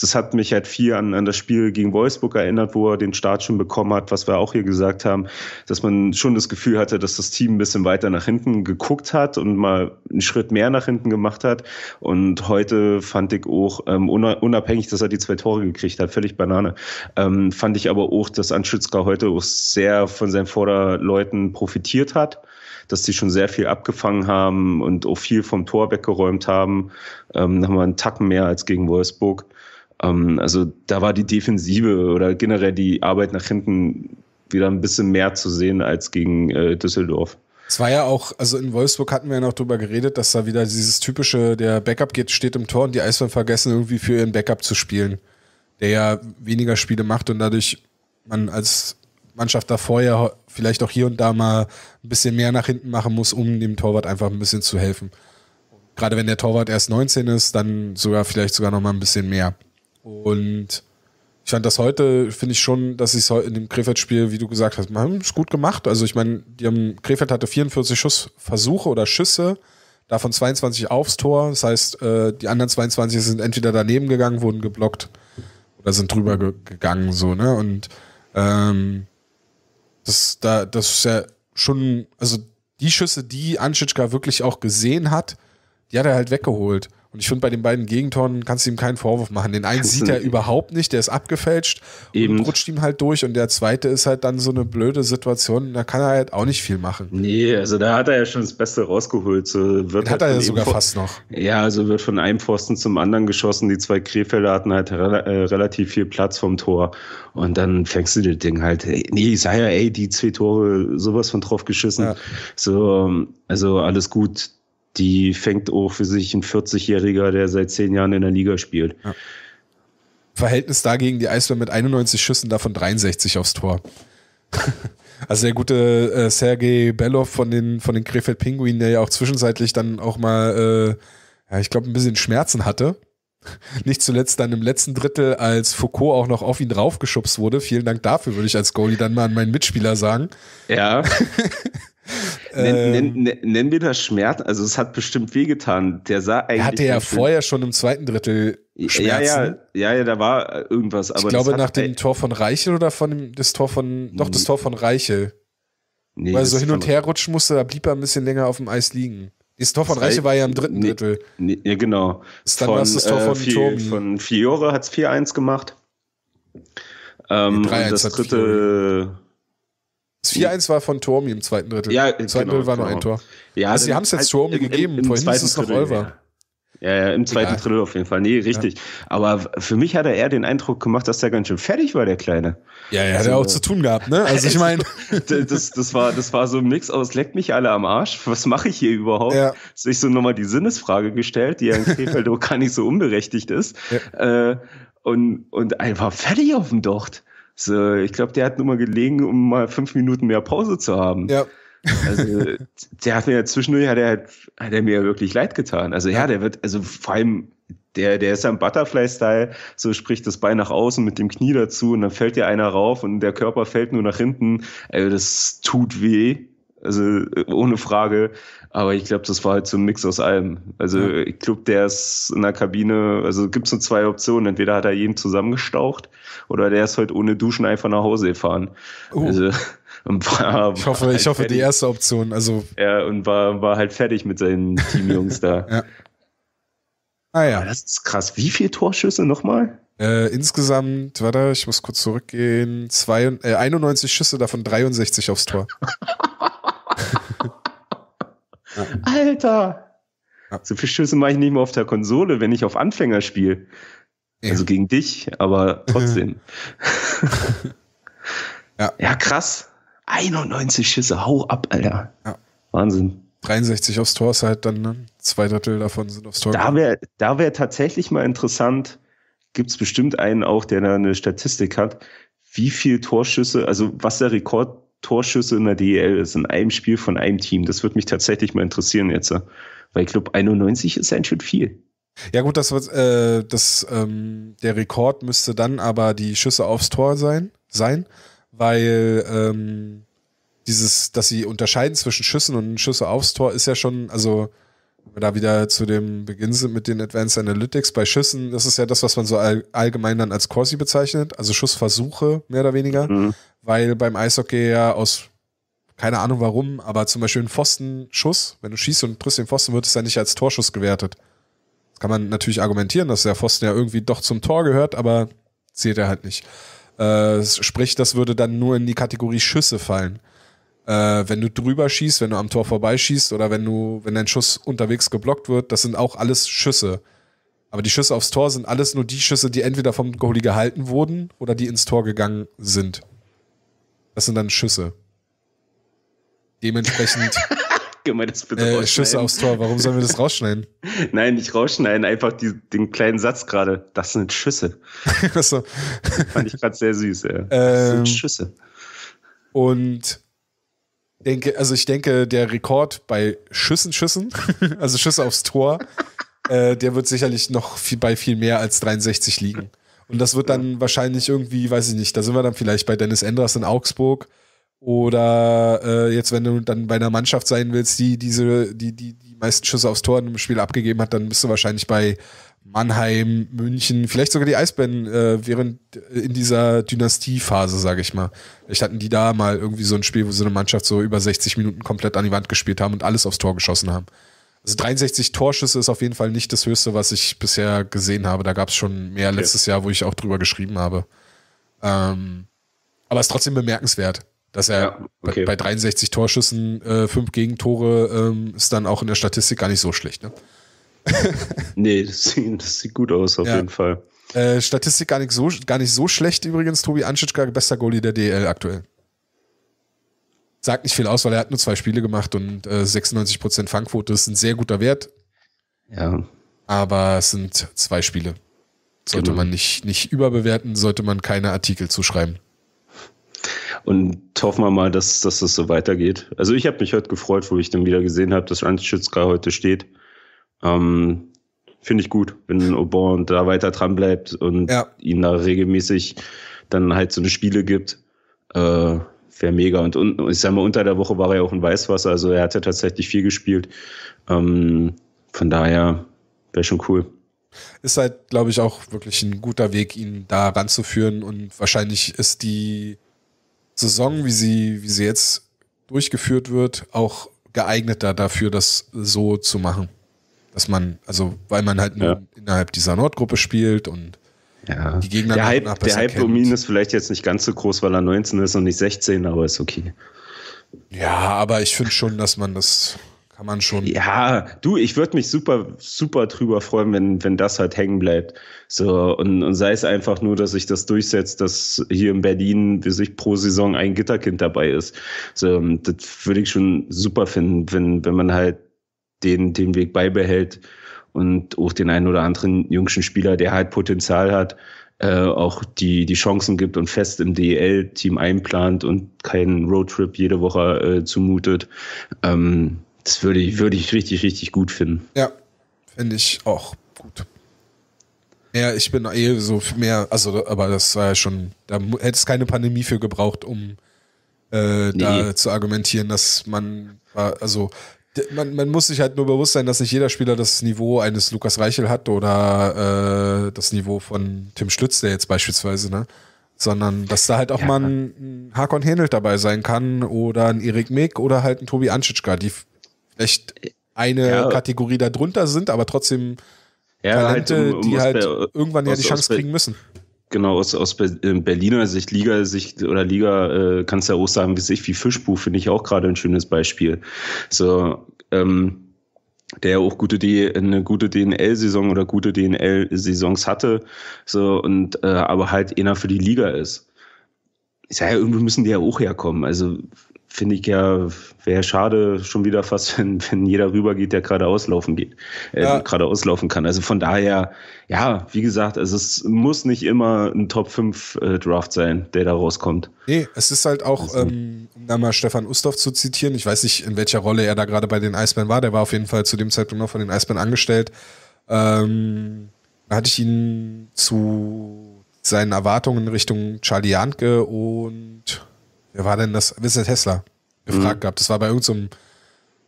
das hat mich halt viel an, an das Spiel gegen Wolfsburg erinnert, wo er den Start schon bekommen hat, was wir auch hier gesagt haben, dass man schon das Gefühl hatte, dass das Team ein bisschen weiter nach hinten geguckt hat und mal einen Schritt mehr nach hinten gemacht hat. Und heute fand ich auch, ähm, unabhängig, dass er die zwei Tore gekriegt hat, völlig Banane, ähm, fand ich aber auch, dass Anschützka heute auch sehr von seinen Vorderleuten profitiert hat dass die schon sehr viel abgefangen haben und auch viel vom Tor weggeräumt haben. Ähm, haben einen Tacken mehr als gegen Wolfsburg. Ähm, also da war die Defensive oder generell die Arbeit nach hinten wieder ein bisschen mehr zu sehen als gegen äh, Düsseldorf. Es war ja auch, also in Wolfsburg hatten wir ja noch drüber geredet, dass da wieder dieses typische, der Backup geht, steht im Tor und die Eisbären vergessen irgendwie für ihren Backup zu spielen, der ja weniger Spiele macht und dadurch man als Mannschaft davor ja vielleicht auch hier und da mal ein bisschen mehr nach hinten machen muss, um dem Torwart einfach ein bisschen zu helfen. Gerade wenn der Torwart erst 19 ist, dann sogar vielleicht sogar noch mal ein bisschen mehr. Und ich fand das heute, finde ich schon, dass ich es in dem Krefeld-Spiel, wie du gesagt hast, haben es gut gemacht. Also ich meine, Krefeld hatte 44 Schussversuche oder Schüsse, davon 22 aufs Tor. Das heißt, äh, die anderen 22 sind entweder daneben gegangen, wurden geblockt oder sind drüber ge gegangen, so, ne? Und ähm, das, da, das ist ja schon, also die Schüsse, die Anschitschka wirklich auch gesehen hat, die hat er halt weggeholt. Und ich finde, bei den beiden Gegentoren kannst du ihm keinen Vorwurf machen. Den einen sieht er überhaupt nicht, der ist abgefälscht Eben. und rutscht ihm halt durch. Und der zweite ist halt dann so eine blöde Situation, da kann er halt auch nicht viel machen. Nee, also da hat er ja schon das Beste rausgeholt. So wird den hat er halt ja sogar fast noch. Ja, also wird von einem Pfosten zum anderen geschossen. Die zwei Krefelder hatten halt re äh, relativ viel Platz vom Tor. Und dann fängst du das Ding halt. Ey, nee, ich sag ja, ey, die zwei Tore sowas von drauf geschissen. Ja. So, ähm, also alles gut die fängt auch für sich ein 40-Jähriger, der seit zehn Jahren in der Liga spielt. Ja. Verhältnis dagegen die Eisbären mit 91 Schüssen, davon 63 aufs Tor. also der gute äh, Sergei Belov von den, von den Krefeld Pinguinen, der ja auch zwischenzeitlich dann auch mal, äh, ja, ich glaube, ein bisschen Schmerzen hatte. Nicht zuletzt dann im letzten Drittel, als Foucault auch noch auf ihn draufgeschubst wurde. Vielen Dank dafür, würde ich als Goalie dann mal an meinen Mitspieler sagen. Ja. Nennen ähm. nenn, nenn, mir das Schmerz, also es hat bestimmt wehgetan. Der sah eigentlich. Er hatte ja vorher schon im zweiten Drittel Schmerzen. Ja, ja, ja, ja da war irgendwas. ich glaube, nach dem Tor von Reichel oder von dem, das Tor von, doch, das hm. Tor von Reichel. Nee, Weil er so hin und her rutschen musste, da blieb er ein bisschen länger auf dem Eis liegen. Das Tor von Reiche war ja im dritten nee, Drittel. Nee, ja, genau. Dann war es das Tor äh, von äh, Tobi. Von Fiore hat es 4-1 gemacht. Ähm, nee, das dritte. Fiore. Das 4-1 war von Tormi im zweiten Drittel. Ja, Im zweiten genau, Drittel war genau. nur ein genau. Tor. Ja, also, sie haben es jetzt Tormi gegeben, im, im vorhin hieß es noch Olver. Ja. ja, im zweiten Drittel auf jeden Fall. Nee, richtig. Ja. Aber für mich hat er eher den Eindruck gemacht, dass der ganz schön fertig war, der Kleine. Ja, ja, also, hat er also, auch zu tun gehabt, ne? Also ich meine. das, das, war, das war so ein Mix aus, leckt mich alle am Arsch, was mache ich hier überhaupt? Ja. Sich so nochmal die Sinnesfrage gestellt, die ja in Krefeld auch gar nicht so unberechtigt ist. Äh, und, und einfach fertig auf dem Docht. So, ich glaube, der hat nur mal gelegen, um mal fünf Minuten mehr Pause zu haben. Ja. Also, der hat mir ja zwischendurch hat er, hat er mir wirklich leid getan. Also ja, ja der wird, also vor allem, der, der ist ja im Butterfly-Style, so spricht das Bein nach außen mit dem Knie dazu und dann fällt dir einer rauf und der Körper fällt nur nach hinten. Also das tut weh, also ohne Frage. Aber ich glaube, das war halt so ein Mix aus allem. Also ja. ich glaube, der ist in der Kabine, also gibt es nur zwei Optionen. Entweder hat er jeden zusammengestaucht oder der ist halt ohne Duschen einfach nach Hause gefahren. Oh. Also, war, ich hoffe, halt ich hoffe die erste Option. Also ja, und war, war halt fertig mit seinen Teamjungs da. ja. Ah ja. Das ist krass. Wie viele Torschüsse nochmal? Äh, insgesamt, warte, ich muss kurz zurückgehen, zwei, äh, 91 Schüsse, davon 63 aufs Tor. Ja. Alter! Ja. So viele Schüsse mache ich nicht mehr auf der Konsole, wenn ich auf Anfänger spiele. Ja. Also gegen dich, aber mhm. trotzdem. ja. ja, krass. 91 Schüsse, hau ab, Alter. Ja. Wahnsinn. 63 aufs Tor ist halt dann, ne? Zwei Drittel davon sind aufs Tor. Da wäre da wär tatsächlich mal interessant, gibt es bestimmt einen auch, der da eine Statistik hat, wie viel Torschüsse, also was der Rekord Torschüsse in der DEL ist, in einem Spiel von einem Team. Das würde mich tatsächlich mal interessieren jetzt, weil ich glaube, 91 ist ein schön viel. Ja gut, das, äh, das ähm, der Rekord müsste dann aber die Schüsse aufs Tor sein, sein weil ähm, dieses, dass sie unterscheiden zwischen Schüssen und Schüsse aufs Tor ist ja schon, also wenn wir da wieder zu dem Beginn sind mit den Advanced Analytics, bei Schüssen, das ist ja das, was man so all, allgemein dann als Corsi bezeichnet, also Schussversuche mehr oder weniger, mhm. weil beim Eishockey ja aus keine Ahnung warum, aber zum Beispiel ein Pfostenschuss, wenn du schießt und triffst den Pfosten, wird es ja nicht als Torschuss gewertet. Das kann man natürlich argumentieren, dass der Pfosten ja irgendwie doch zum Tor gehört, aber zählt er halt nicht. Äh, sprich, das würde dann nur in die Kategorie Schüsse fallen äh, wenn du drüber schießt, wenn du am Tor vorbeischießt oder wenn du, wenn dein Schuss unterwegs geblockt wird, das sind auch alles Schüsse. Aber die Schüsse aufs Tor sind alles nur die Schüsse, die entweder vom Goalie gehalten wurden oder die ins Tor gegangen sind. Das sind dann Schüsse. Dementsprechend. Können wir das bitte äh, Schüsse aufs Tor, warum sollen wir das rausschneiden? Nein, nicht rausschneiden, einfach die, den kleinen Satz gerade. Das sind Schüsse. Achso. Fand ich gerade sehr süß, ja. Ähm, das sind ähm, Schüsse. Und denke, also ich denke, der Rekord bei Schüssen, Schüssen, also Schüsse aufs Tor, äh, der wird sicherlich noch viel, bei viel mehr als 63 liegen. Und das wird dann wahrscheinlich irgendwie, weiß ich nicht, da sind wir dann vielleicht bei Dennis Endras in Augsburg oder äh, jetzt, wenn du dann bei einer Mannschaft sein willst, die diese, die, die, meisten Schüsse aufs Tor in einem Spiel abgegeben hat, dann bist du wahrscheinlich bei Mannheim, München, vielleicht sogar die Eisbären äh, während äh, in dieser Dynastiephase, sage ich mal. Vielleicht hatten die da mal irgendwie so ein Spiel, wo so eine Mannschaft so über 60 Minuten komplett an die Wand gespielt haben und alles aufs Tor geschossen haben. Also 63 Torschüsse ist auf jeden Fall nicht das Höchste, was ich bisher gesehen habe. Da gab es schon mehr okay. letztes Jahr, wo ich auch drüber geschrieben habe. Ähm, aber es ist trotzdem bemerkenswert dass er ja, okay. bei, bei, 63 Torschüssen, äh, fünf Gegentore, ähm, ist dann auch in der Statistik gar nicht so schlecht. Ne? nee, das sieht, das sieht, gut aus auf ja. jeden Fall. Äh, Statistik gar nicht, so, gar nicht so schlecht übrigens. Tobi Anschitschka, bester Goalie der DL aktuell. Sagt nicht viel aus, weil er hat nur zwei Spiele gemacht und äh, 96% Fangquote ist ein sehr guter Wert. Ja. Aber es sind zwei Spiele. Sollte genau. man nicht, nicht überbewerten, sollte man keine Artikel zuschreiben. Und hoffen wir mal, dass, dass das so weitergeht. Also ich habe mich heute gefreut, wo ich dann wieder gesehen habe, dass Ranschützka heute steht. Ähm, Finde ich gut, wenn Obon da weiter dran bleibt und ja. ihn da regelmäßig dann halt so eine Spiele gibt. Äh, Wäre mega. Und, und ich sag mal, unter der Woche war er ja auch in Weißwasser, also er hat ja tatsächlich viel gespielt. Ähm, von daher wäre schon cool. Ist halt, glaube ich, auch wirklich ein guter Weg, ihn da ranzuführen. Und wahrscheinlich ist die Saison, wie sie, wie sie jetzt durchgeführt wird, auch geeigneter dafür, das so zu machen. Dass man, also weil man halt nur ja. innerhalb dieser Nordgruppe spielt und ja. die Gegner. Der Hype, der Hype um ihn ist vielleicht jetzt nicht ganz so groß, weil er 19 ist und nicht 16, aber ist okay. Ja, aber ich finde schon, dass man das kann man schon. Ja, du, ich würde mich super, super drüber freuen, wenn, wenn das halt hängen bleibt. So, und, und sei es einfach nur, dass sich das durchsetzt, dass hier in Berlin, wie sich pro Saison ein Gitterkind dabei ist. So, ähm, das würde ich schon super finden, wenn, wenn man halt den, den Weg beibehält und auch den einen oder anderen jüngsten Spieler, der halt Potenzial hat, äh, auch die, die Chancen gibt und fest im DEL-Team einplant und keinen Roadtrip jede Woche äh, zumutet. Ähm, das würde ich, würde ich richtig, richtig gut finden. Ja, finde ich auch gut. Ja, ich bin eh so mehr, also, aber das war ja schon, da hätte es keine Pandemie für gebraucht, um äh, nee. da zu argumentieren, dass man, also, man, man muss sich halt nur bewusst sein, dass nicht jeder Spieler das Niveau eines Lukas Reichel hat oder äh, das Niveau von Tim Schlütz, der jetzt beispielsweise, ne? Sondern, dass da halt auch ja. mal ein, ein Hakon Hähnelt dabei sein kann oder ein Erik Mick oder halt ein Tobi Anschitschka, die vielleicht eine ja. Kategorie darunter sind, aber trotzdem ja, halt Talente, halt, um, um die halt der, irgendwann ja die Chance kriegen müssen. Genau, aus, aus äh, Berliner Sicht, Liga-Sicht oder Liga äh, kannst du ja auch sagen, wie sich wie Fischbuch, finde ich auch gerade ein schönes Beispiel. So, ähm, der ja auch gute D eine gute DNL-Saison oder gute DNL-Saisons hatte, so und äh, aber halt einer für die Liga ist. Ich sage ja, irgendwie müssen die ja auch herkommen. Also finde ich ja, wäre schade schon wieder fast, wenn, wenn jeder rübergeht, der gerade auslaufen geht, äh, ja. gerade auslaufen kann. Also von daher, ja, wie gesagt, also es muss nicht immer ein Top 5 äh, Draft sein, der da rauskommt. Nee, es ist halt auch, also, ähm, um da mal Stefan Ustorf zu zitieren, ich weiß nicht, in welcher Rolle er da gerade bei den Eisbären war, der war auf jeden Fall zu dem Zeitpunkt noch von den Eisbären angestellt. Ähm, da hatte ich ihn zu seinen Erwartungen Richtung Charlie Janke und Wer war denn das? Wissen Tesla gefragt mhm. gehabt. Das war bei irgendeinem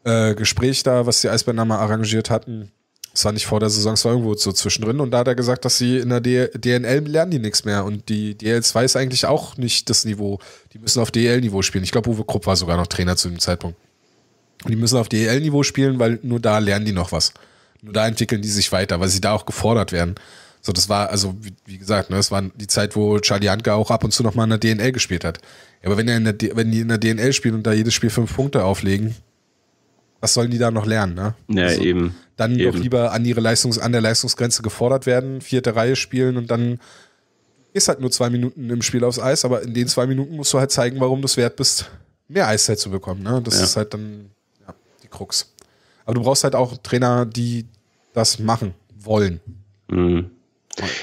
so äh, Gespräch da, was die Eisbänder mal arrangiert hatten. Das war nicht vor der Saison, es war irgendwo so zwischendrin. Und da hat er gesagt, dass sie in der DNL lernen die nichts mehr. Und die DL2 ist eigentlich auch nicht das Niveau. Die müssen auf DL-Niveau spielen. Ich glaube, Uwe Krupp war sogar noch Trainer zu dem Zeitpunkt. Und die müssen auf DL-Niveau spielen, weil nur da lernen die noch was. Nur da entwickeln die sich weiter, weil sie da auch gefordert werden. So, das war, also, wie, wie gesagt, ne, das war die Zeit, wo Charlie Anka auch ab und zu nochmal in der DNL gespielt hat. Ja, aber wenn, er in der, wenn die in der DNL spielen und da jedes Spiel fünf Punkte auflegen, was sollen die da noch lernen, ne? Ja, also, eben. Dann eben. doch lieber an ihre Leistungs-, an der Leistungsgrenze gefordert werden, vierte Reihe spielen und dann ist halt nur zwei Minuten im Spiel aufs Eis, aber in den zwei Minuten musst du halt zeigen, warum du es wert bist, mehr Eiszeit zu bekommen, ne? Das ja. ist halt dann, ja, die Krux. Aber du brauchst halt auch Trainer, die das machen wollen. Mhm.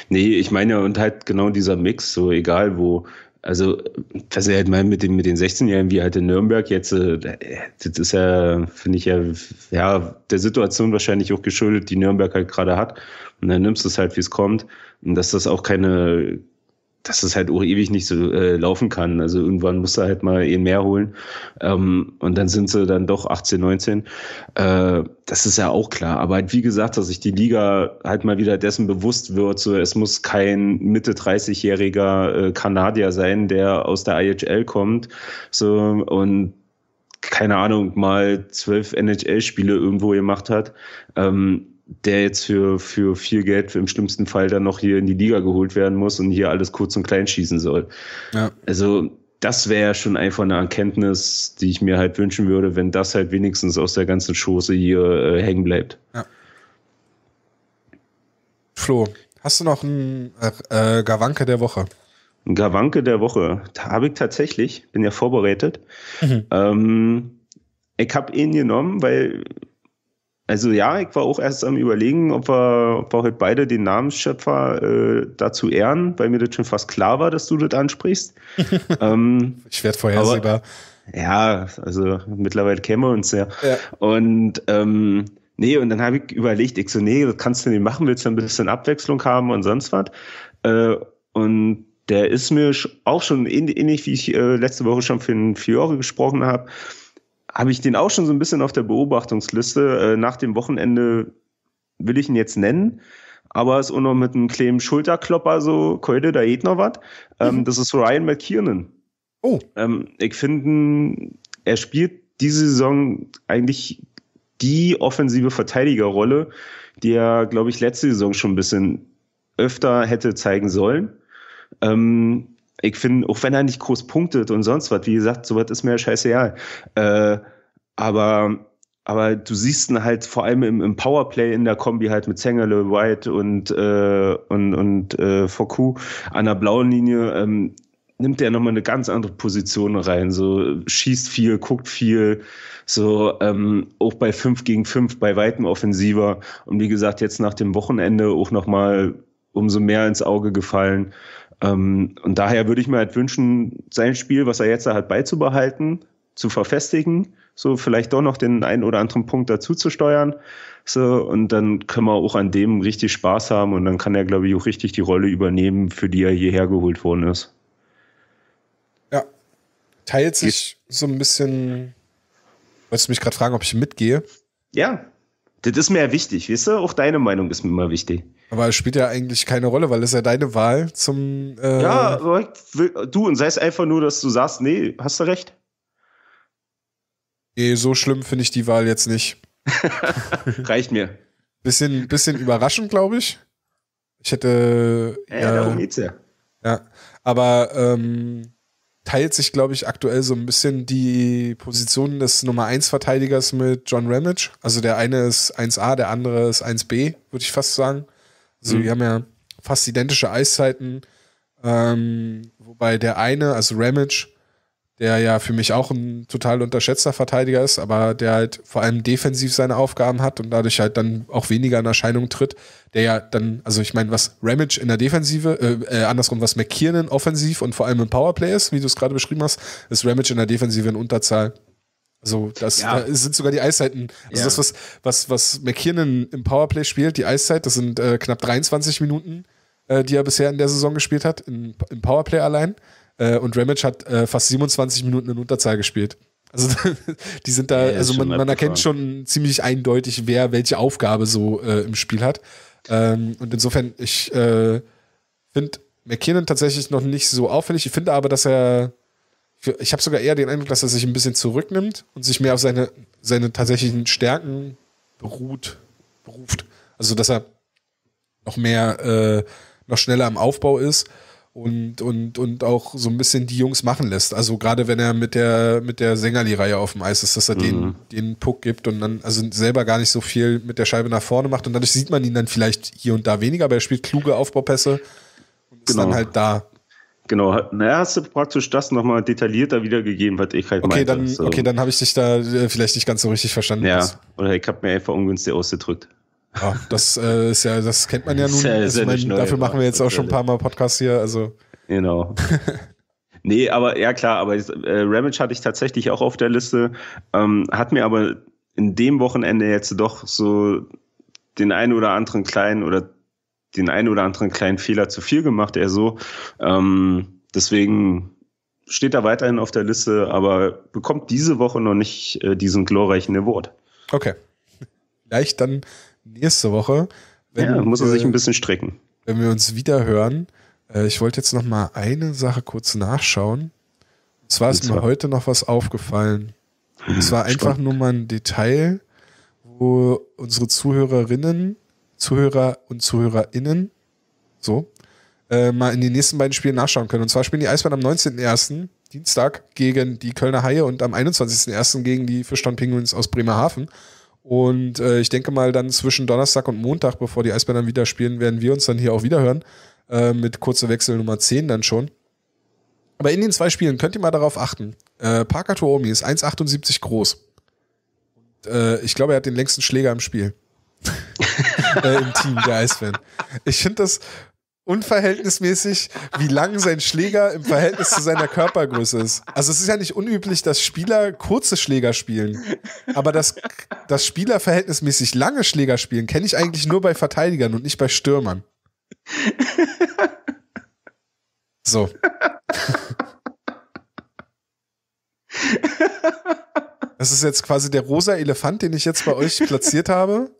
Nee, ich meine, und halt genau dieser Mix, so egal wo, also, dass er halt mal mit den, mit den 16-Jährigen wie halt in Nürnberg jetzt, äh, das ist ja, finde ich ja, ja, der Situation wahrscheinlich auch geschuldet, die Nürnberg halt gerade hat. Und dann nimmst du es halt, wie es kommt. Und dass das auch keine, dass das halt auch ewig nicht so äh, laufen kann. Also irgendwann muss er halt mal eben eh mehr holen. Ähm, und dann sind sie dann doch 18, 19. Äh, das ist ja auch klar. Aber halt, wie gesagt, dass sich die Liga halt mal wieder dessen bewusst wird, so es muss kein Mitte 30-jähriger äh, Kanadier sein, der aus der IHL kommt. So und keine Ahnung, mal zwölf NHL-Spiele irgendwo gemacht hat. Ähm, der jetzt für, für viel Geld im schlimmsten Fall dann noch hier in die Liga geholt werden muss und hier alles kurz und klein schießen soll. Ja. Also das wäre schon einfach eine Erkenntnis, die ich mir halt wünschen würde, wenn das halt wenigstens aus der ganzen Schoße hier äh, hängen bleibt. Ja. Flo, hast du noch einen äh, äh Gawanke der Woche? Ein Gawanke der Woche. Habe ich tatsächlich, bin ja vorbereitet. Mhm. Ähm, ich habe ihn genommen, weil also ja, ich war auch erst am überlegen, ob wir, ob wir heute beide den Namensschöpfer äh, dazu ehren, weil mir das schon fast klar war, dass du das ansprichst. ähm, ich werde vorhersehbar. Aber, ja, also mittlerweile kennen wir uns ja. ja. Und ähm, nee, und dann habe ich überlegt, ich so, nee, das kannst du nicht machen, willst du ein bisschen Abwechslung haben und sonst was. Äh, und der ist mir auch schon ähnlich, wie ich äh, letzte Woche schon für den Fiore gesprochen habe, habe ich den auch schon so ein bisschen auf der Beobachtungsliste. Äh, nach dem Wochenende will ich ihn jetzt nennen, aber es ist auch noch mit einem kleinen Schulterklopper so, Keule, da geht noch was. Ähm, mhm. Das ist Ryan McKiernan. Oh. Ähm, ich finde, er spielt diese Saison eigentlich die offensive Verteidigerrolle, die er, glaube ich, letzte Saison schon ein bisschen öfter hätte zeigen sollen. Ähm, ich finde, auch wenn er nicht groß punktet und sonst was, wie gesagt, sowas ist mir scheißegal. Äh, aber aber du siehst ihn halt vor allem im, im Powerplay in der Kombi halt mit Zengele, White und, äh, und, und äh, Foku an der blauen Linie ähm, nimmt er nochmal eine ganz andere Position rein. So schießt viel, guckt viel, so ähm, auch bei 5 gegen 5 bei weitem offensiver. Und wie gesagt, jetzt nach dem Wochenende auch nochmal umso mehr ins Auge gefallen. Ähm, und daher würde ich mir halt wünschen, sein Spiel, was er jetzt hat, beizubehalten, zu verfestigen, so vielleicht doch noch den einen oder anderen Punkt dazu zu steuern. So, und dann können wir auch an dem richtig Spaß haben und dann kann er, glaube ich, auch richtig die Rolle übernehmen, für die er hierher geholt worden ist. Ja. Teilt sich Geht. so ein bisschen. Wolltest du mich gerade fragen, ob ich mitgehe? Ja das ist mir ja wichtig, weißt du? Auch deine Meinung ist mir immer wichtig. Aber es spielt ja eigentlich keine Rolle, weil es ja deine Wahl zum. Äh ja, du, und sei es einfach nur, dass du sagst, nee, hast du recht. Nee, so schlimm finde ich die Wahl jetzt nicht. Reicht mir. Bisschen, bisschen überraschend, glaube ich. Ich hätte. Äh, ja, ja darum geht's ja. Ja, aber ähm, teilt sich, glaube ich, aktuell so ein bisschen die Position des Nummer 1 Verteidigers mit John Ramage. Also der eine ist 1A, der andere ist 1B, würde ich fast sagen. Also mhm. wir haben ja fast identische Eiszeiten. Ähm, wobei der eine, also Ramage, der ja für mich auch ein total unterschätzter Verteidiger ist, aber der halt vor allem defensiv seine Aufgaben hat und dadurch halt dann auch weniger in Erscheinung tritt, der ja dann, also ich meine, was Ramage in der Defensive, äh, äh andersrum, was McKiernan offensiv und vor allem im Powerplay ist, wie du es gerade beschrieben hast, ist Ramage in der Defensive in Unterzahl. Also das ja. da sind sogar die Eiszeiten. Also ja. das, was, was, was McKiernan im Powerplay spielt, die Eiszeit, das sind äh, knapp 23 Minuten, äh, die er bisher in der Saison gespielt hat, im, im Powerplay allein. Äh, und Ramage hat äh, fast 27 Minuten in Unterzahl gespielt. Also die sind da, ja, also man, man erkennt schon ziemlich eindeutig, wer welche Aufgabe so äh, im Spiel hat. Ähm, und insofern, ich äh, finde McKinnon tatsächlich noch nicht so auffällig. Ich finde aber, dass er, ich habe sogar eher den Eindruck, dass er sich ein bisschen zurücknimmt und sich mehr auf seine, seine tatsächlichen Stärken beruht, beruft. Also dass er noch mehr, äh, noch schneller im Aufbau ist und, und, und auch so ein bisschen die Jungs machen lässt. Also gerade wenn er mit der, mit der Sängerli-Reihe auf dem Eis ist, dass er mhm. den, den Puck gibt und dann also selber gar nicht so viel mit der Scheibe nach vorne macht und dadurch sieht man ihn dann vielleicht hier und da weniger, aber er spielt kluge Aufbaupässe und genau. ist dann genau. halt da. Genau, naja, hast du praktisch das nochmal detaillierter wiedergegeben, was ich halt okay, meinte. Dann, so. Okay, dann habe ich dich da äh, vielleicht nicht ganz so richtig verstanden. Ja, oder ich habe mir einfach ungünstig ausgedrückt. Ja, das äh, ist ja, das kennt man ja nun. Also, sehr, sehr mein, dafür machen wir jetzt auch schon ein paar Mal Podcasts hier. Also. Genau. nee, aber ja klar, aber äh, Ramage hatte ich tatsächlich auch auf der Liste, ähm, hat mir aber in dem Wochenende jetzt doch so den einen oder anderen kleinen oder den einen oder anderen kleinen Fehler zu viel gemacht, eher so. Ähm, deswegen steht er weiterhin auf der Liste, aber bekommt diese Woche noch nicht äh, diesen glorreichen Award. Okay. Vielleicht dann nächste Woche. ja, muss er sich ein bisschen strecken. Wenn wir uns wieder hören. Äh, ich wollte jetzt noch mal eine Sache kurz nachschauen. Und zwar ist mir heute noch was aufgefallen. Es war einfach nur mal ein Detail, wo unsere Zuhörerinnen, Zuhörer und ZuhörerInnen, so, äh, mal in den nächsten beiden Spielen nachschauen können. Und zwar spielen die Eisbären am 19.01. Dienstag gegen die Kölner Haie und am 21.01. gegen die Fischtown Penguins aus Bremerhaven. Und äh, ich denke mal, dann zwischen Donnerstag und Montag, bevor die Eisbären dann wieder spielen, werden wir uns dann hier auch wiederhören. Äh, mit kurzer Wechsel Nummer 10 dann schon. Aber in den zwei Spielen könnt ihr mal darauf achten. Äh, Parker Tuomi ist 1,78 groß. Und, äh, ich glaube, er hat den längsten Schläger im Spiel. äh, Im Team der Eisbären. Ich finde das unverhältnismäßig, wie lang sein Schläger im Verhältnis zu seiner Körpergröße ist. Also es ist ja nicht unüblich, dass Spieler kurze Schläger spielen. Aber dass, dass Spieler verhältnismäßig lange Schläger spielen, kenne ich eigentlich nur bei Verteidigern und nicht bei Stürmern. So. Das ist jetzt quasi der rosa Elefant, den ich jetzt bei euch platziert habe.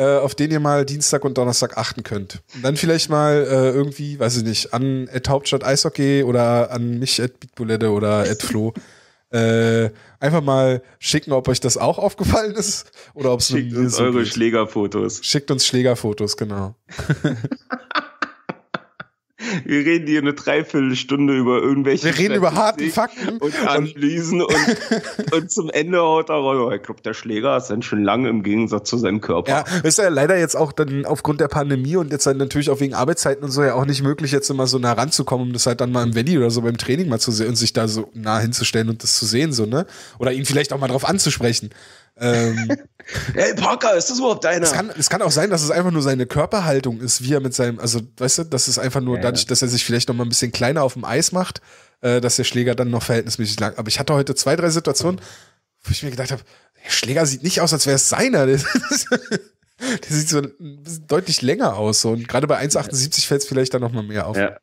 Äh, auf den ihr mal Dienstag und Donnerstag achten könnt. Und dann vielleicht mal äh, irgendwie, weiß ich nicht, an Ed Hauptstadt Eishockey oder an mich Ed Beatbulette oder Ed Flo. äh, einfach mal schicken, ob euch das auch aufgefallen ist oder ob es Schickt uns eure Schlägerfotos. Schickt uns Schlägerfotos, genau. wir reden hier eine Dreiviertelstunde über irgendwelche. Wir reden über harten Fakten. Und Analysen und, und, zum Ende haut er Räuber. Ich glaube, der Schläger ist dann schon lange im Gegensatz zu seinem Körper. Ja, ist ja leider jetzt auch dann aufgrund der Pandemie und jetzt dann halt natürlich auch wegen Arbeitszeiten und so ja auch nicht möglich, jetzt immer so nah ranzukommen, um das halt dann mal im Valley oder so beim Training mal zu sehen und sich da so nah hinzustellen und das zu sehen, so, ne? Oder ihn vielleicht auch mal drauf anzusprechen. Ähm, hey Parker, ist das überhaupt deiner? Es kann, es kann auch sein, dass es einfach nur seine Körperhaltung ist, wie er mit seinem, also weißt du, das ist einfach nur ja, dadurch, dass er sich vielleicht nochmal ein bisschen kleiner auf dem Eis macht, äh, dass der Schläger dann noch verhältnismäßig lang. Aber ich hatte heute zwei, drei Situationen, wo ich mir gedacht habe, der Schläger sieht nicht aus, als wäre es seiner. der sieht so deutlich länger aus. So. Und gerade bei 1,78 fällt es vielleicht dann nochmal mehr auf. Ja.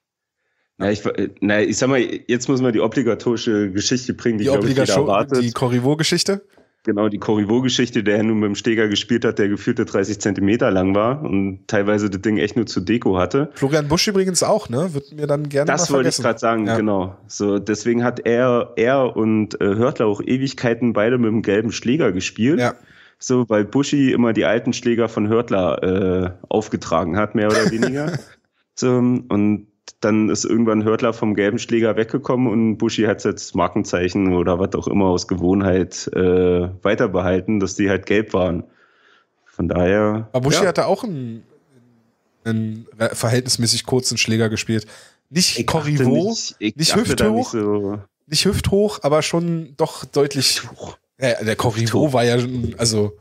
Na, ich, na, ich sag mal, jetzt muss man die obligatorische Geschichte bringen, die, die ich, ich jeder erwartet. Die Corriveau-Geschichte? Genau, die Corriveau-Geschichte, der nun mit dem Steger gespielt hat, der gefühlte 30 Zentimeter lang war und teilweise das Ding echt nur zur Deko hatte. Florian Busch übrigens auch, ne? Würde mir dann gerne Das wollte ich gerade sagen, ja. genau. So, deswegen hat er, er und äh, Hörtler auch Ewigkeiten beide mit dem gelben Schläger gespielt. Ja. So, weil Buschi immer die alten Schläger von Hörtler äh, aufgetragen hat, mehr oder weniger. so, und dann ist irgendwann Hörtler vom gelben Schläger weggekommen und Bushi hat jetzt Markenzeichen oder was auch immer aus Gewohnheit äh, weiterbehalten, dass die halt gelb waren. Von daher. Aber Bushi ja. hatte auch einen, einen, verhältnismäßig kurzen Schläger gespielt. Nicht ich nicht, nicht hüfthoch, nicht, so. nicht, hüfthoch, aber schon doch deutlich. Ja, der Corriveau war ja, also.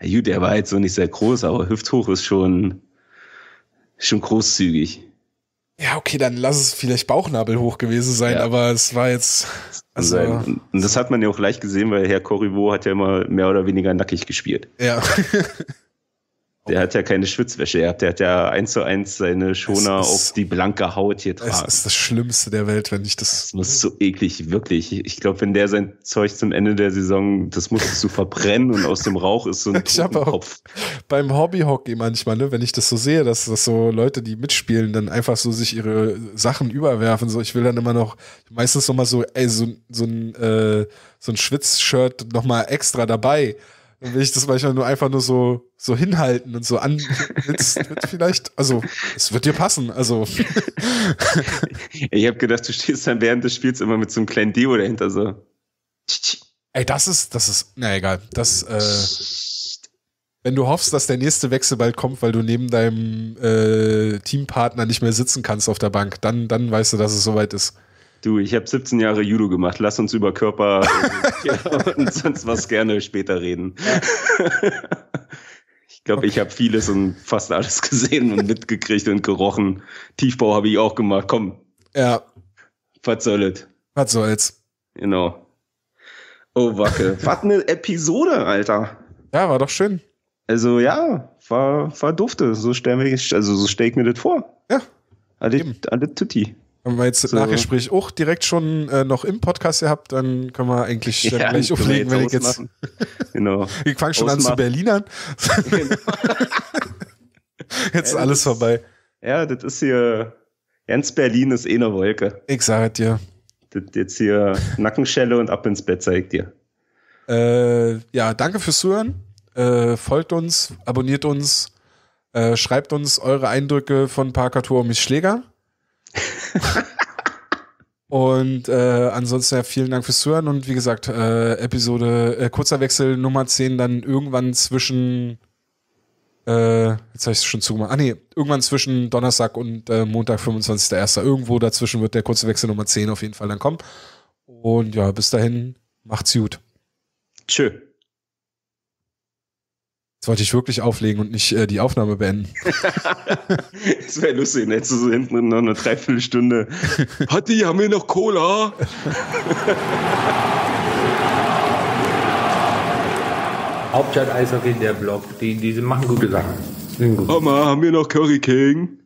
Ja, gut, der war halt so nicht sehr groß, aber hüfthoch ist schon, schon großzügig. Ja, okay, dann lass es vielleicht Bauchnabel hoch gewesen sein, ja. aber es war jetzt. Also sein. Und das hat man ja auch leicht gesehen, weil Herr Corriveau hat ja immer mehr oder weniger nackig gespielt. Ja. Der hat ja keine Schwitzwäsche gehabt. Der hat ja eins zu eins seine Schoner ist, auf die blanke Haut hier tragen. Das ist das Schlimmste der Welt, wenn ich das. Das muss so eklig, wirklich. Ich glaube, wenn der sein Zeug zum Ende der Saison, das musstest du verbrennen und aus dem Rauch ist so ein ich hab auch Beim Hobbyhockey manchmal, ne, wenn ich das so sehe, dass das so Leute, die mitspielen, dann einfach so sich ihre Sachen überwerfen. So, ich will dann immer noch meistens nochmal so, ey, so, so ein, äh, so ein Schwitzshirt nochmal extra dabei. Dann will ich das manchmal nur einfach nur so, so hinhalten und so an. wird vielleicht, also, es wird dir passen. Also. ich habe gedacht, du stehst dann während des Spiels immer mit so einem kleinen Deo dahinter so. Ey, das ist, das ist, na egal. Das, äh, wenn du hoffst, dass der nächste Wechsel bald kommt, weil du neben deinem äh, Teampartner nicht mehr sitzen kannst auf der Bank, dann, dann weißt du, dass es soweit ist. Du, ich habe 17 Jahre Judo gemacht. Lass uns über Körper und sonst was gerne später reden. ich glaube, okay. ich habe vieles und fast alles gesehen und mitgekriegt und gerochen. Tiefbau habe ich auch gemacht. Komm. Ja. Was soll's? Was soll's? Genau. Oh, Wacke. was eine Episode, Alter. Ja, war doch schön. Also ja, war, war dufte. So stelle ich, also, so stell ich mir das vor. Ja. Alle, alle Tutti. Wenn wir jetzt so. Nachgespräch auch direkt schon äh, noch im Podcast gehabt, dann können wir eigentlich ja, dann gleich auflegen, wenn ich jetzt. Genau. ich fange schon ausmachen. an zu Berlinern. Genau. jetzt ja, ist alles vorbei. Ja, das ist hier. Ernst Berlin ist eh eine Wolke. Ich sage dir. Das jetzt hier Nackenschelle und ab ins Bett, zeig dir. Äh, ja, danke fürs Zuhören. Äh, folgt uns, abonniert uns, äh, schreibt uns eure Eindrücke von Parker Parkatur und Schläger und äh, ansonsten ja, vielen Dank fürs Zuhören und wie gesagt, äh, Episode, äh, kurzer Wechsel Nummer 10 dann irgendwann zwischen, äh, jetzt habe ich es schon zugemacht, ah nee, irgendwann zwischen Donnerstag und äh, Montag, 25.01. Irgendwo dazwischen wird der kurze Wechsel Nummer 10 auf jeden Fall dann kommen. Und ja, bis dahin, macht's gut. Tschö. Sollte ich wirklich auflegen und nicht äh, die Aufnahme beenden? das wäre lustig, ne? Jetzt so hinten noch eine Dreiviertelstunde. Hatti, haben wir noch Cola? Hauptstadt Eishockey, der Blog, die, die machen gute Sachen. gut. Mama, haben wir noch Curry King?